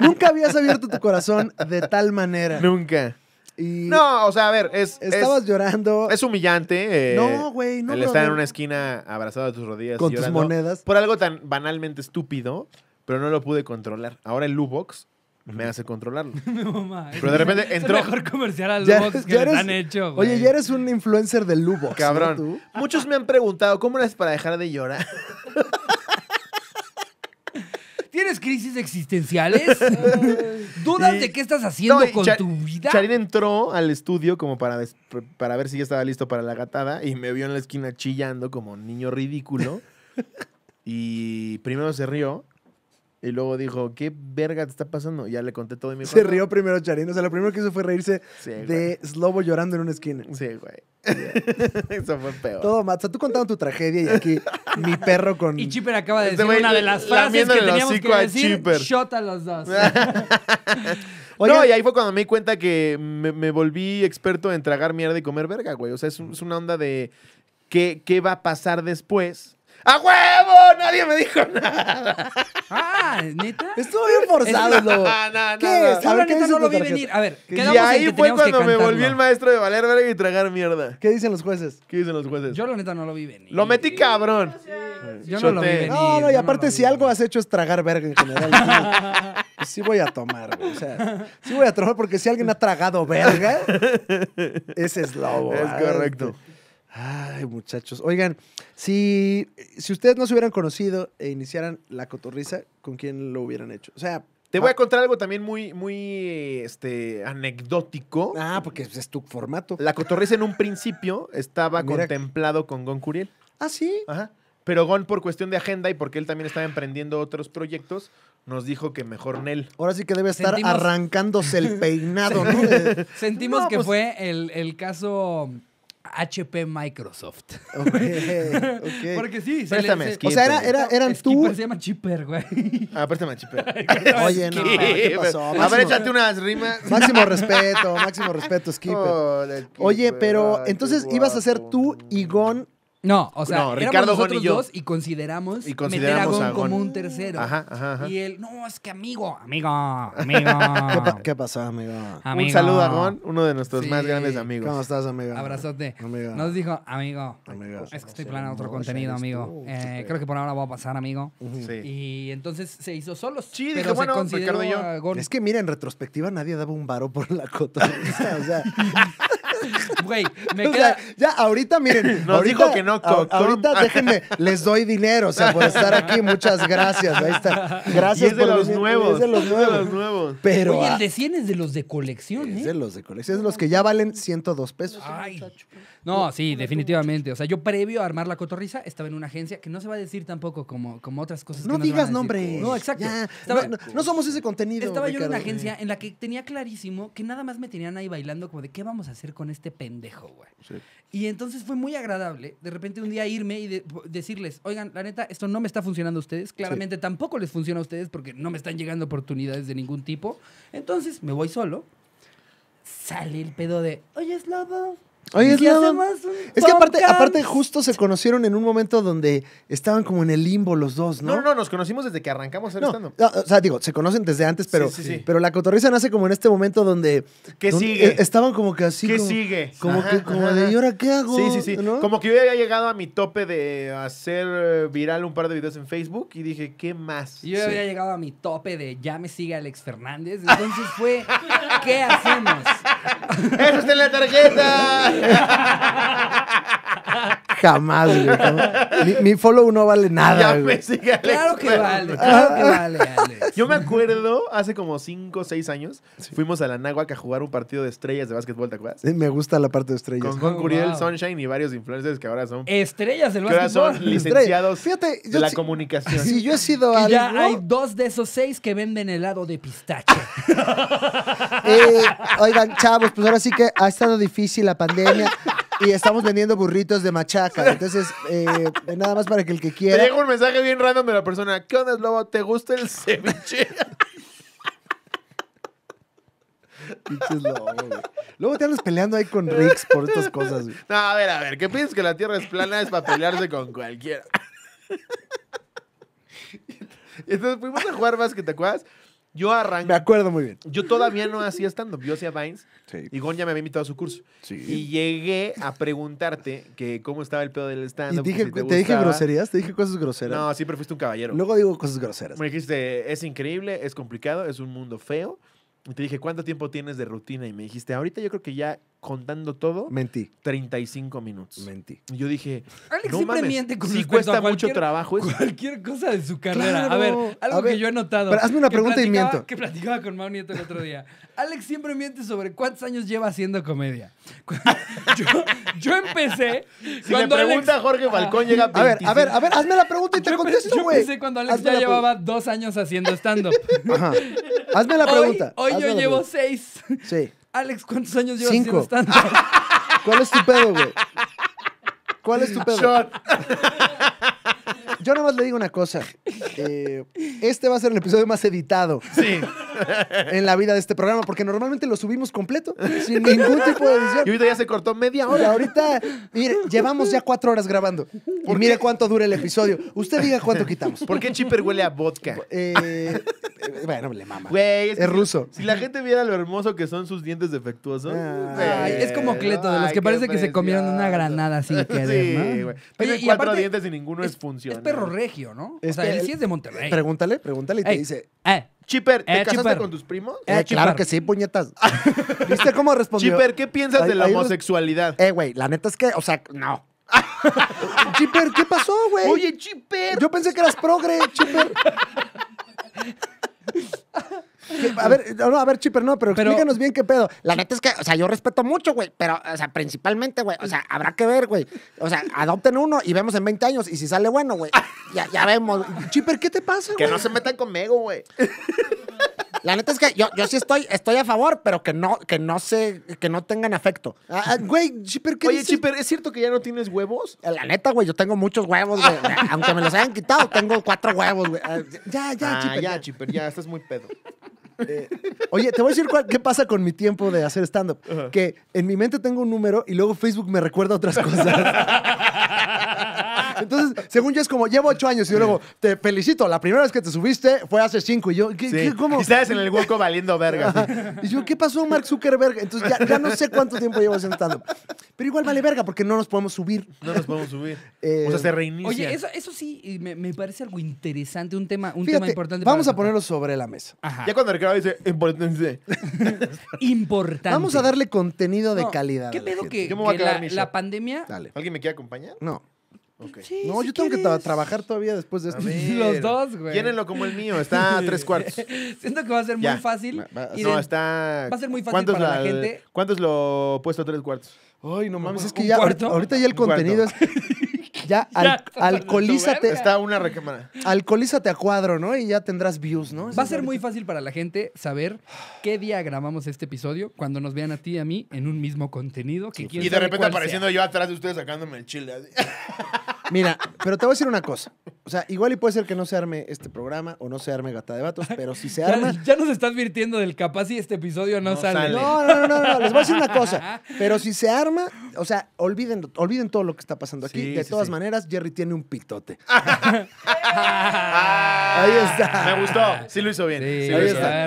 Nunca habías abierto tu corazón de tal manera. Nunca. Y no, o sea, a ver, es. Estabas llorando. Es humillante. Eh, no, güey, no. El estar en una esquina abrazado a tus rodillas. Con tus monedas. Por algo tan banalmente estúpido, pero no lo pude controlar. Ahora el LuBox me hace controlarlo. *laughs* Pero de repente entró. mejor comercial al Lubox que han hecho. Oye, ya eres un influencer del Lubox. Cabrón. Muchos me han preguntado, ¿cómo eres para dejar de llorar? *laughs* ¿Tienes crisis existenciales? *laughs* ¿Dudas de qué estás haciendo con tu vida? Charín entró al estudio como para, para ver si ya estaba listo para la gatada y me vio en la esquina chillando como niño ridículo. *laughs* y primero se rió y luego dijo, ¿qué verga te está pasando? Y ya le conté todo mi mi Se rió primero Charín. O sea, lo primero que hizo fue reírse de Slobo llorando en una esquina. Sí, güey. *laughs* Eso fue peor. Todo más. O sea, tú contando tu tragedia y aquí mi perro con. Y Chipper acaba de este decir una de las frases que teníamos que decir. Chipper. Shot a los dos. *laughs* no, y ahí fue cuando me di cuenta que me, volví experto en tragar mierda y comer verga, güey. O sea, es, es una onda de qué, qué va a pasar después ¡A huevo! Nadie me dijo nada. Ah, ¿neta? Estuvo bien forzado, lobo. *laughs* No, no, ¿Qué? no. neta no lo vi venir. A ver, quedamos Y ahí fue cuando me volví el maestro de valer verga y tragar mierda. ¿Qué dicen los jueces? ¿Qué dicen los jueces? Yo la neta no lo vi venir. Lo metí cabrón. Yo no lo vi venir. No, no, y aparte, si algo has hecho es tragar verga en general. sí, *laughs* pues sí voy a tomar, O sea, sí voy a tomar porque si alguien ha tragado verga, ese es lobo. Es correcto. Ay, muchachos. Oigan, si, si ustedes no se hubieran conocido e iniciaran la cotorriza, ¿con quién lo hubieran hecho? O sea, te voy a ah, contar algo también muy, muy este, anecdótico. Ah, porque es tu formato. La cotorriza en un principio estaba contemplado con Gon Curiel. Ah, sí. Ajá. Pero Gon, por cuestión de agenda y porque él también estaba emprendiendo otros proyectos, nos dijo que mejor Nel. Ahora sí que debe estar arrancándose el peinado, ¿no? *laughs* Sentimos que pues fue el, el caso HP Microsoft. Ok, ok. *laughs* Porque sí, se préstame, O sea, era, eran tú. se llama Chipper, güey. Ah, préstame Chipper. *laughs* *laughs* Oye, no, ¿qué a ver, échate unas rimas. Máximo respeto, máximo respeto, Skipper. Oye, pero entonces ibas a ser tú y Gon no, o sea, Ricardo éramos nosotros y dos y consideramos, meter a Gon, como un tercero. Ajá, ajá, Y él, no, es que amigo, amigo, *laughs* amigo. ¿Qué, pasó, amigo? Un saludo a Gon, uno de nuestros más grandes amigos. ¿Cómo estás, amigo? Abrazote. Nos dijo, amigo, amigo. es que estoy planeando otro contenido, amigo. Eh, creo que por ahora va a pasar, amigo. Y entonces se hizo solos. Sí, dije, bueno, Ricardo y yo. Es que mira, en retrospectiva nadie daba un varo por la cota. o sea... *laughs* *laughs* Güey, me ya, ahorita, miren. *laughs* Nos ahorita, dijo que no, Ahorita déjenme, les doy dinero, o sea, por estar aquí, muchas gracias. Ahí está. Gracias es de por los nuevos. Es de los nuevos. Pero, Oye, el ah, de 100 es de los de colección, ¿eh? Es de ¿eh? los de colección. Es de los que ya valen 102 pesos. ¿eh? Ay. No, sí, definitivamente. O sea, yo previo a armar la cotorriza estaba en una agencia que no se va a decir tampoco como, como otras cosas. No digas nombres. No, exacto. no, somos ese contenido. Estaba yo en una agencia en la que tenía clarísimo que nada más me tenían ahí bailando como de qué vamos a hacer con este pendejo, güey. Y entonces fue muy agradable de repente un día irme y decirles, oigan, la neta, esto no me está funcionando a ustedes. Claramente tampoco les funciona a ustedes porque no me están llegando oportunidades de ningún tipo. Entonces me voy solo. Sale el pedo de, oye, Slobo, Oye, es, que aparte, aparte justo se conocieron en un momento donde estaban como en el limbo los dos, ¿no? No, no, nos conocimos desde que arrancamos el o sea, digo, se conocen desde antes, pero, pero la cotorriza nace como en este momento donde... ¿Qué sigue? E, estaban como que así... ¿Qué sigue? Como, que, como de, ¿y ahora qué hago? Sí, sí, sí. Como que yo había llegado a mi tope de hacer eh, viral un par de videos en Facebook y dije, ¿qué más? Yo había llegado a mi tope de ya me sigue Alex Fernández. Entonces fue, *laughs* ¿qué hacemos? ¡Eso está en la tarjeta! *laughs* Jamás, Mi, follow no vale nada, Claro que vale, vale, *laughs* Yo me acuerdo, hace como 5 o 6 años, fuimos a la Náhuac a jugar un partido de estrellas de básquetbol, ¿te acuerdas? Me gusta la parte de estrellas. Con oh, Curiel, Sunshine y varios influencers que ahora son, Estrellas del que ahora son licenciados de la comunicación. Si yo he sido ya hay dos de esos seis que venden helado de pistacho. *laughs* Eh, oigan, chavos, pues ahora sí que ha estado difícil la pandemia y estamos vendiendo burritos de machaca. Entonces, eh, nada más para que el que quiera. Te un mensaje bien random de la persona. ¿Qué onda, Lobo? ¿Te gusta el ceviche? Pinches Luego te andas peleando ahí con Rix por estas cosas, No, a ver, a ver. ¿qué piensas que la tierra es plana es para pelearse con cualquiera. Entonces fuimos a jugar más que ¿te acuerdas? Yo arranqué. Me acuerdo muy bien. Yo todavía no hacía stand-up. Yo hacía Vines. Y Gon ya me había invitado a su curso. Y llegué a preguntarte que cómo estaba el pedo del stand-up. te, te dije groserías, te dije cosas groseras. No, siempre fuiste un caballero. Luego digo cosas groseras. Me dijiste, es increíble, es complicado, es un mundo feo. Y te dije, ¿cuánto tiempo tienes de rutina? Y me dijiste, ahorita yo creo que ya contando todo. Mentí. 35 minutos. Mentí. yo dije, Alex siempre miente con cuesta mucho trabajo eso. Cualquier cosa de su carrera. A ver, algo que yo he notado. Pero hazme una pregunta y miento. Que platicaba con Mau Nieto el otro día. Alex siempre miente sobre cuántos años lleva haciendo comedia. *laughs* yo, empecé Si le pregunta Jorge Falcón llega a ver, a ver, a ver, hazme la pregunta y te contesto, güey. Yo empecé cuando Alex ya llevaba dos años haciendo stand-up. Ajá. Hazme la pregunta. Hoy, yo llevo seis. Sí. Alex, ¿cuántos años llevas Cinco. haciendo *laughs* ¿Cuál es tu pedo, güey? ¿Cuál es tu pedo? Shot yo nada más le digo una cosa. Eh, este va a ser el episodio más editado Sí. en la vida de este programa, porque normalmente lo subimos completo, sin ningún tipo de edición. Y ahorita ya se cortó media hora. ahorita, mire, llevamos ya cuatro horas grabando. Y mire cuánto dura el episodio. Usted diga cuánto quitamos. ¿Por qué Chipper huele a vodka? Eh, eh bueno, le mama. es, ruso. Si la gente viera lo hermoso que son sus dientes defectuosos. es como Cleto, de los que parece que se comieron una granada sin Sí, Tiene cuatro dientes y ninguno es, funcional regio, ¿no? Es o sea, él, sí es de Monterrey. Pregúntale, pregúntale y te dice. Eh. Chipper, ¿te eh, casaste con tus primos? Eh, eh claro que sí, puñetas. *laughs* ¿Viste cómo respondió? Chipper, ¿qué piensas de la homosexualidad? Eh, güey, la neta es que, o sea, no. *laughs* Chipper, ¿qué pasó, güey? Oye, Chipper. Yo pensé que eras progre, Chipper. *laughs* A ver, no, a ver, Chipper, no, pero, díganos bien qué pedo. La neta es que, o sea, yo respeto mucho, güey, pero, o sea, principalmente, güey, o sea, habrá que ver, güey. O sea, adopten uno y vemos en 20 años y si sale bueno, güey, ya, ya vemos. Chipper, ¿qué te pasa, Que no se metan conmigo, güey. La neta es que yo, sí estoy, estoy a favor, pero que no, que no que no tengan afecto. Ah, ah, güey, Chipper, ¿qué Oye, Chipper, ¿es cierto que ya no tienes huevos? La neta, güey, yo tengo muchos huevos, güey. Aunque me los hayan quitado, tengo cuatro huevos, güey. Ya, ya, ah, Chipper. Ya, ya, Chipper, ya, estás muy pedo. Eh, oye, te voy a decir qué pasa con mi tiempo de hacer stand-up. Que en mi mente tengo un número y luego Facebook me recuerda otras cosas. *laughs* Entonces, según yo, es como, llevo ocho años y luego, te felicito, la primera vez que te subiste fue hace cinco. Y yo, ¿qué, cómo? Y estabas en el hueco valiendo verga. Y yo, ¿qué pasó, Mark Zuckerberg? Entonces, ya, no sé cuánto tiempo llevo sentado. Pero igual vale verga porque no nos podemos subir. No nos podemos subir. Eh, o sea, se reinicia. Oye, eso, sí me, parece algo interesante, un tema, un importante. Vamos a ponerlo sobre la mesa. Ajá. Ya cuando Ricardo dice, importante. *laughs* importante. Vamos a darle contenido de calidad. ¿Qué pedo que, la, la, pandemia. ¿Alguien me quiere acompañar? No no, yo tengo que trabajar todavía después de esto. *laughs* Los dos, güey. Tienenlo como el mío, está a tres *laughs* cuartos. Siento que va a ser muy fácil. Va, no, está. Va a ser muy fácil para la, gente. ¿Cuánto es lo puesto a tres cuartos? Ay, no mames, es que ya. Ahorita ya el contenido es. *laughs* Ya, *laughs* alcoholízate. Está una recámara. Alcoholízate a cuadro, ¿no? Y ya tendrás views, ¿no? Va a ser muy fácil para la gente saber qué día grabamos este episodio cuando nos vean a ti y a mí en un mismo contenido. Que y de repente apareciendo yo atrás de ustedes sacándome el chile. *laughs* Mira, pero te voy a decir una cosa. O sea, igual y puede ser que no se arme este programa o no se arme Gata de Vatos, pero si se *laughs* arma. Ya, nos está advirtiendo del capaz y este episodio no, sale. No, no, no, no, les voy a decir una cosa. *laughs* Pero si se arma, o sea, olviden, olviden todo lo que está pasando aquí. de todas maneras, Jerry tiene un pitote. *laughs* Ahí está. Me gustó. Sí lo hizo bien. Ahí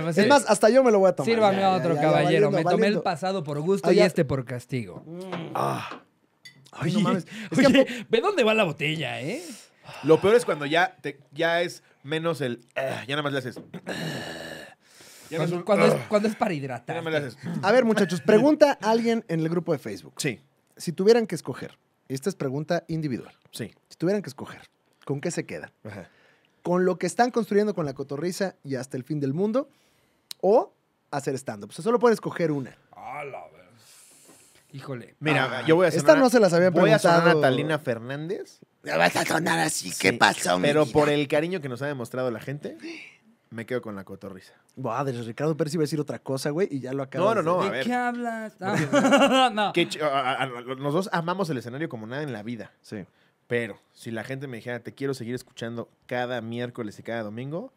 pues Es más, hasta yo me lo voy a tomar. Sírvame a otro caballero. me tomé el pasado por gusto ah, y este por castigo. Ah. Ay, Oye, ve dónde va la botella, ¿eh? Lo peor es cuando ya, ya es menos el. Eh, ya nada más le haces. Cuando, es, eh, para hidratar. A ver, muchachos, pregunta a alguien en el grupo de Facebook. Sí, Si tuvieran que escoger, esta es pregunta individual. sí. Si tuvieran que escoger, ¿con qué se queda? ¿Con lo que están construyendo con la cotorriza y hasta el fin del mundo? ¿O hacer stand-up? O sea, solo pueden escoger una. Híjole. Mira, yo voy a sonar. Esta no se las había Voy a sonar a Fernández. Me vas a sonar así, ¿qué pasó? Pero por el cariño que nos ha demostrado la gente, me quedo con la cotorrisa. Madre, Ricardo Pérez iba a decir otra cosa, güey, y ya lo acabas. No, no, no. ¿De, a ver. qué hablas? no. Ah, *laughs* que, dos amamos el escenario como nada en la vida. Sí. Pero si la gente me dijera, te quiero seguir escuchando cada miércoles y cada domingo,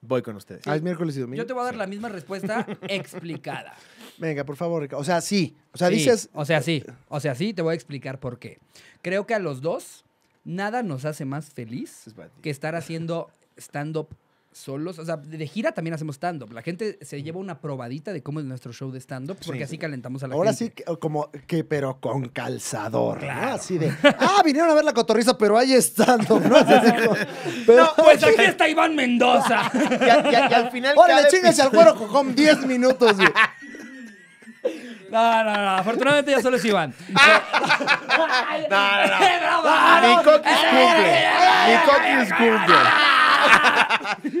Voy con ustedes. Ah, es miércoles y domingo. Yo te voy a dar la misma respuesta *laughs* explicada. Venga, por favor, O sea, sí. O sea, dices. O sea, sí. O sea, sí, te voy a explicar por qué. Creo que a los dos, nada nos hace más feliz que estar haciendo stand-up solos. O sea, de gira también hacemos stand-up. La gente se lleva una probadita de cómo es nuestro show de stand-up, porque así calentamos a la Ahora gente. Ahora sí, como que, pero con calzador. Así de, ah, vinieron a ver la cotorriza, pero hay stand-up. ¿no? *laughs* *laughs* pero, pues aquí *laughs* está Iván Mendoza. y, al final. Órale, chingas al cuero con 10 minutos, No, no, no. Afortunadamente ya solo es Iván. Ah. no, no, no. Mi coquis cumple. Mi coquis cumple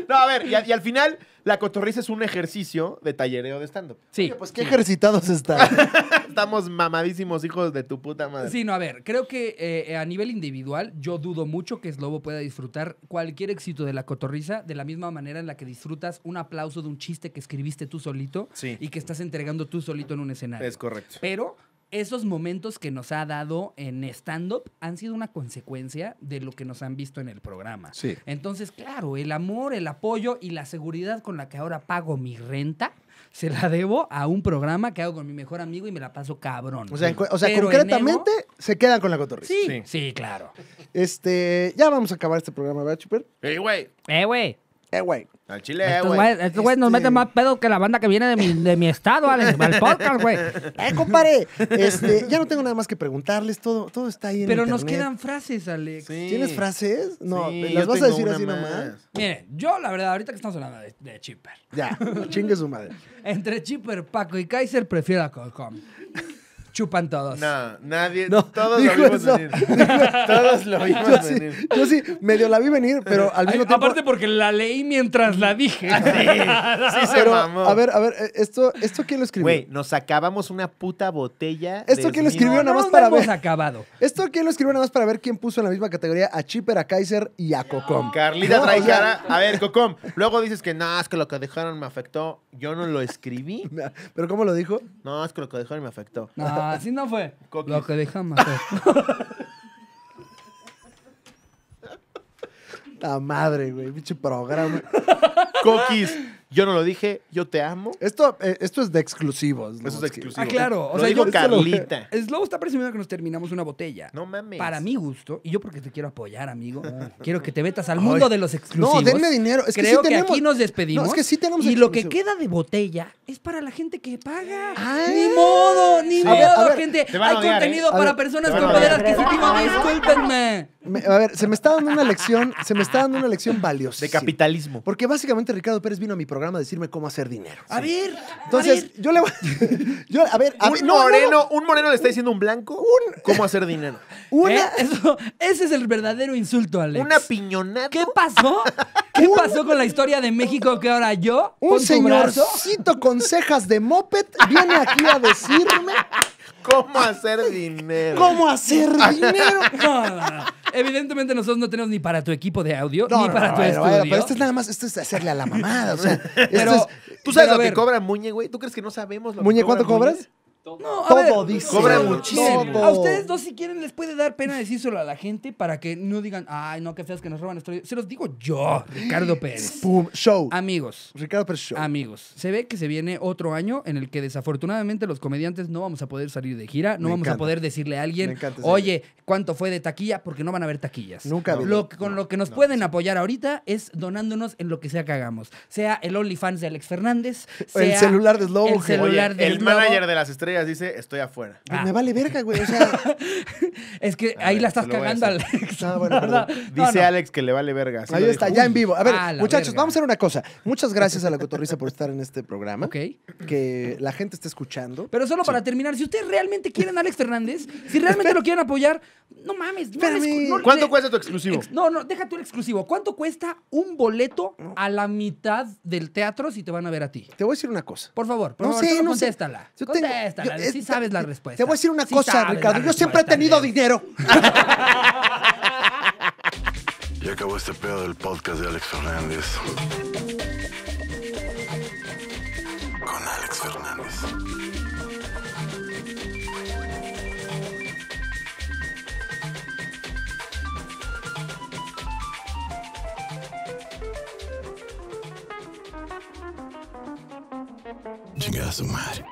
no, a ver, y, al final, la cotorriza es un ejercicio de tallereo de stand-up. Sí. pues qué ejercitados están. *laughs* Estamos mamadísimos, hijos de tu puta madre. Sí, no, a ver, creo que eh, a nivel individual, yo dudo mucho que Slobo pueda disfrutar cualquier éxito de la cotorriza de la misma manera en la que disfrutas un aplauso de un chiste que escribiste tú solito y que estás entregando tú solito en un escenario. Es correcto. Pero esos momentos que nos ha dado en stand-up han sido una consecuencia de lo que nos han visto en el programa. Sí. Entonces, claro, el amor, el apoyo y la seguridad con la que ahora pago mi renta. Se la debo a un programa que hago con mi mejor amigo y me la paso cabrón. O sea, concretamente se quedan con la cotorriza. Sí, sí, claro. Este, ya vamos a acabar este programa, ¿verdad, Chuper? ¡Ey, güey! Eh, güey! Eh, güey. Al chile, güey. este... güeyes nos meten este- más pedo que la banda que viene de mi, de mi estado, al, al podcast, güey. *laughs* Eh, compadre. Este, ya no tengo nada más que preguntarles. Todo, todo está ahí en Pero nos quedan frases, Alex. ¿Tienes frases? No, las vas a decir así más. nomás. Mire, yo, la verdad, ahorita que estamos hablando de, de Chipper. Ya, chingue su madre. *laughs* Entre Chipper, Paco y Kaiser, prefiero a Colcom chupan todos. No, nadie. todos lo vimos venir. todos lo vimos venir. yo sí, medio la vi venir, pero al mismo tiempo. Aparte porque la leí mientras la dije. Ah, sí, se mamó. A ver, a ver, eh, esto, esto quién lo escribió. Güey, nos acabamos una puta botella. Esto quién lo escribió nada más para ver. acabado. Esto quién lo escribió nada más para ver quién puso en la misma categoría a Chipper, a Kaiser y a Cocom. Carlita trae A ver, Cocom. Luego dices que no, es que lo que dejaron me afectó. Yo no lo escribí. *laughs* Pero ¿cómo lo dijo? No, es que lo que dejaron me afectó. Ah. así no fue. Lo que dejamos *laughs* La madre, güey. Pinche programa. *laughs* Coquis. Yo no lo dije, yo te amo. Esto, eh, esto es de exclusivos. Eso es de exclusivo. Ah, claro. O sea, digo Carlita. *laughs* Slow está presumiendo que nos terminamos una botella. No mames. Para mi gusto, y yo porque te quiero apoyar, amigo, ah. quiero que te metas al mundo de los exclusivos. No, denme dinero. Es que Creo que aquí nos despedimos. es que sí tenemos Y lo que queda de botella es para la gente que paga. Ay. Ni modo, ni modo, gente. Hay ¿eh? contenido para personas con poder adquisitivo. *laughs* Discúlpenme. a ver, se me está dando una lección, se me está dando una lección valiosa. De capitalismo. Porque básicamente Ricardo Pérez vino a mi programa programa decirme cómo hacer dinero. A ver. Entonces, yo le voy. *laughs* yo, a ver. A un, moreno, un moreno le está diciendo un blanco cómo hacer dinero. *laughs* ¿Eh? ese es el verdadero insulto, Alex. Una piñonada. ¿Qué pasó? ¿Qué pasó con la historia de México que ahora yo? Un señorcito con cejas de moped viene aquí a decirme ¿Cómo hacer dinero? ¿Cómo hacer *laughs* dinero? Evidentemente nosotros no tenemos ni para tu equipo de audio, ni para tu estudio. pero esto es nada más, esto es hacerle a la mamada, o sea, *laughs* ¿Tú sabes lo que cobra Muñe, güey? ¿Tú crees que no sabemos lo que Muñe, ¿cuánto cobras? Todo, no, a todo dice. Cobra muchísimo. A ustedes dos, si quieren, les puede dar pena decírselo a la gente para que no digan, ay, no, qué feas que nos roban. esto. Se los digo yo, Ricardo *gasps* Pérez. Show. Amigos. Ricardo Pérez Show. Amigos. Se ve que se viene otro año en el que desafortunadamente los comediantes no vamos a poder salir de gira, no vamos a poder decirle a alguien, oye, ¿cuánto fue de taquilla? Porque no van a haber taquillas. Nunca. lo, con lo que nos pueden apoyar ahorita es donándonos en lo que sea que hagamos. Sea el OnlyFans de Alex Fernández, el celular de Slow El celular manager de las estrellas dice, estoy afuera. Me ah. vale verga, güey. O sea... *laughs* es que ahí la estás cagando, Alex. Ah, *laughs* dice Alex que le vale verga. ahí está, ya en vivo. A ver, ah, muchachos, vamos a hacer una cosa. Muchas gracias a la Cotorrisa por estar en este programa. Ok. Que la gente esté escuchando. Pero solo para terminar, si ustedes realmente quieren a Alex Fernández, si realmente lo quieren apoyar, no mames. No ¿Cuánto cuesta tu exclusivo? no, no, deja tu exclusivo. ¿Cuánto cuesta un boleto a la mitad del teatro si te van a ver a ti? Te voy a decir una cosa. Por favor, por favor, contéstala. contéstala. Eh, sabes la respuesta. Te voy a decir una cosa, Ricardo. Yo siempre he tenido dinero. *laughs* Ya acabó este pedo del podcast de Alex Fernández. Con Alex Fernández. chingada su madre.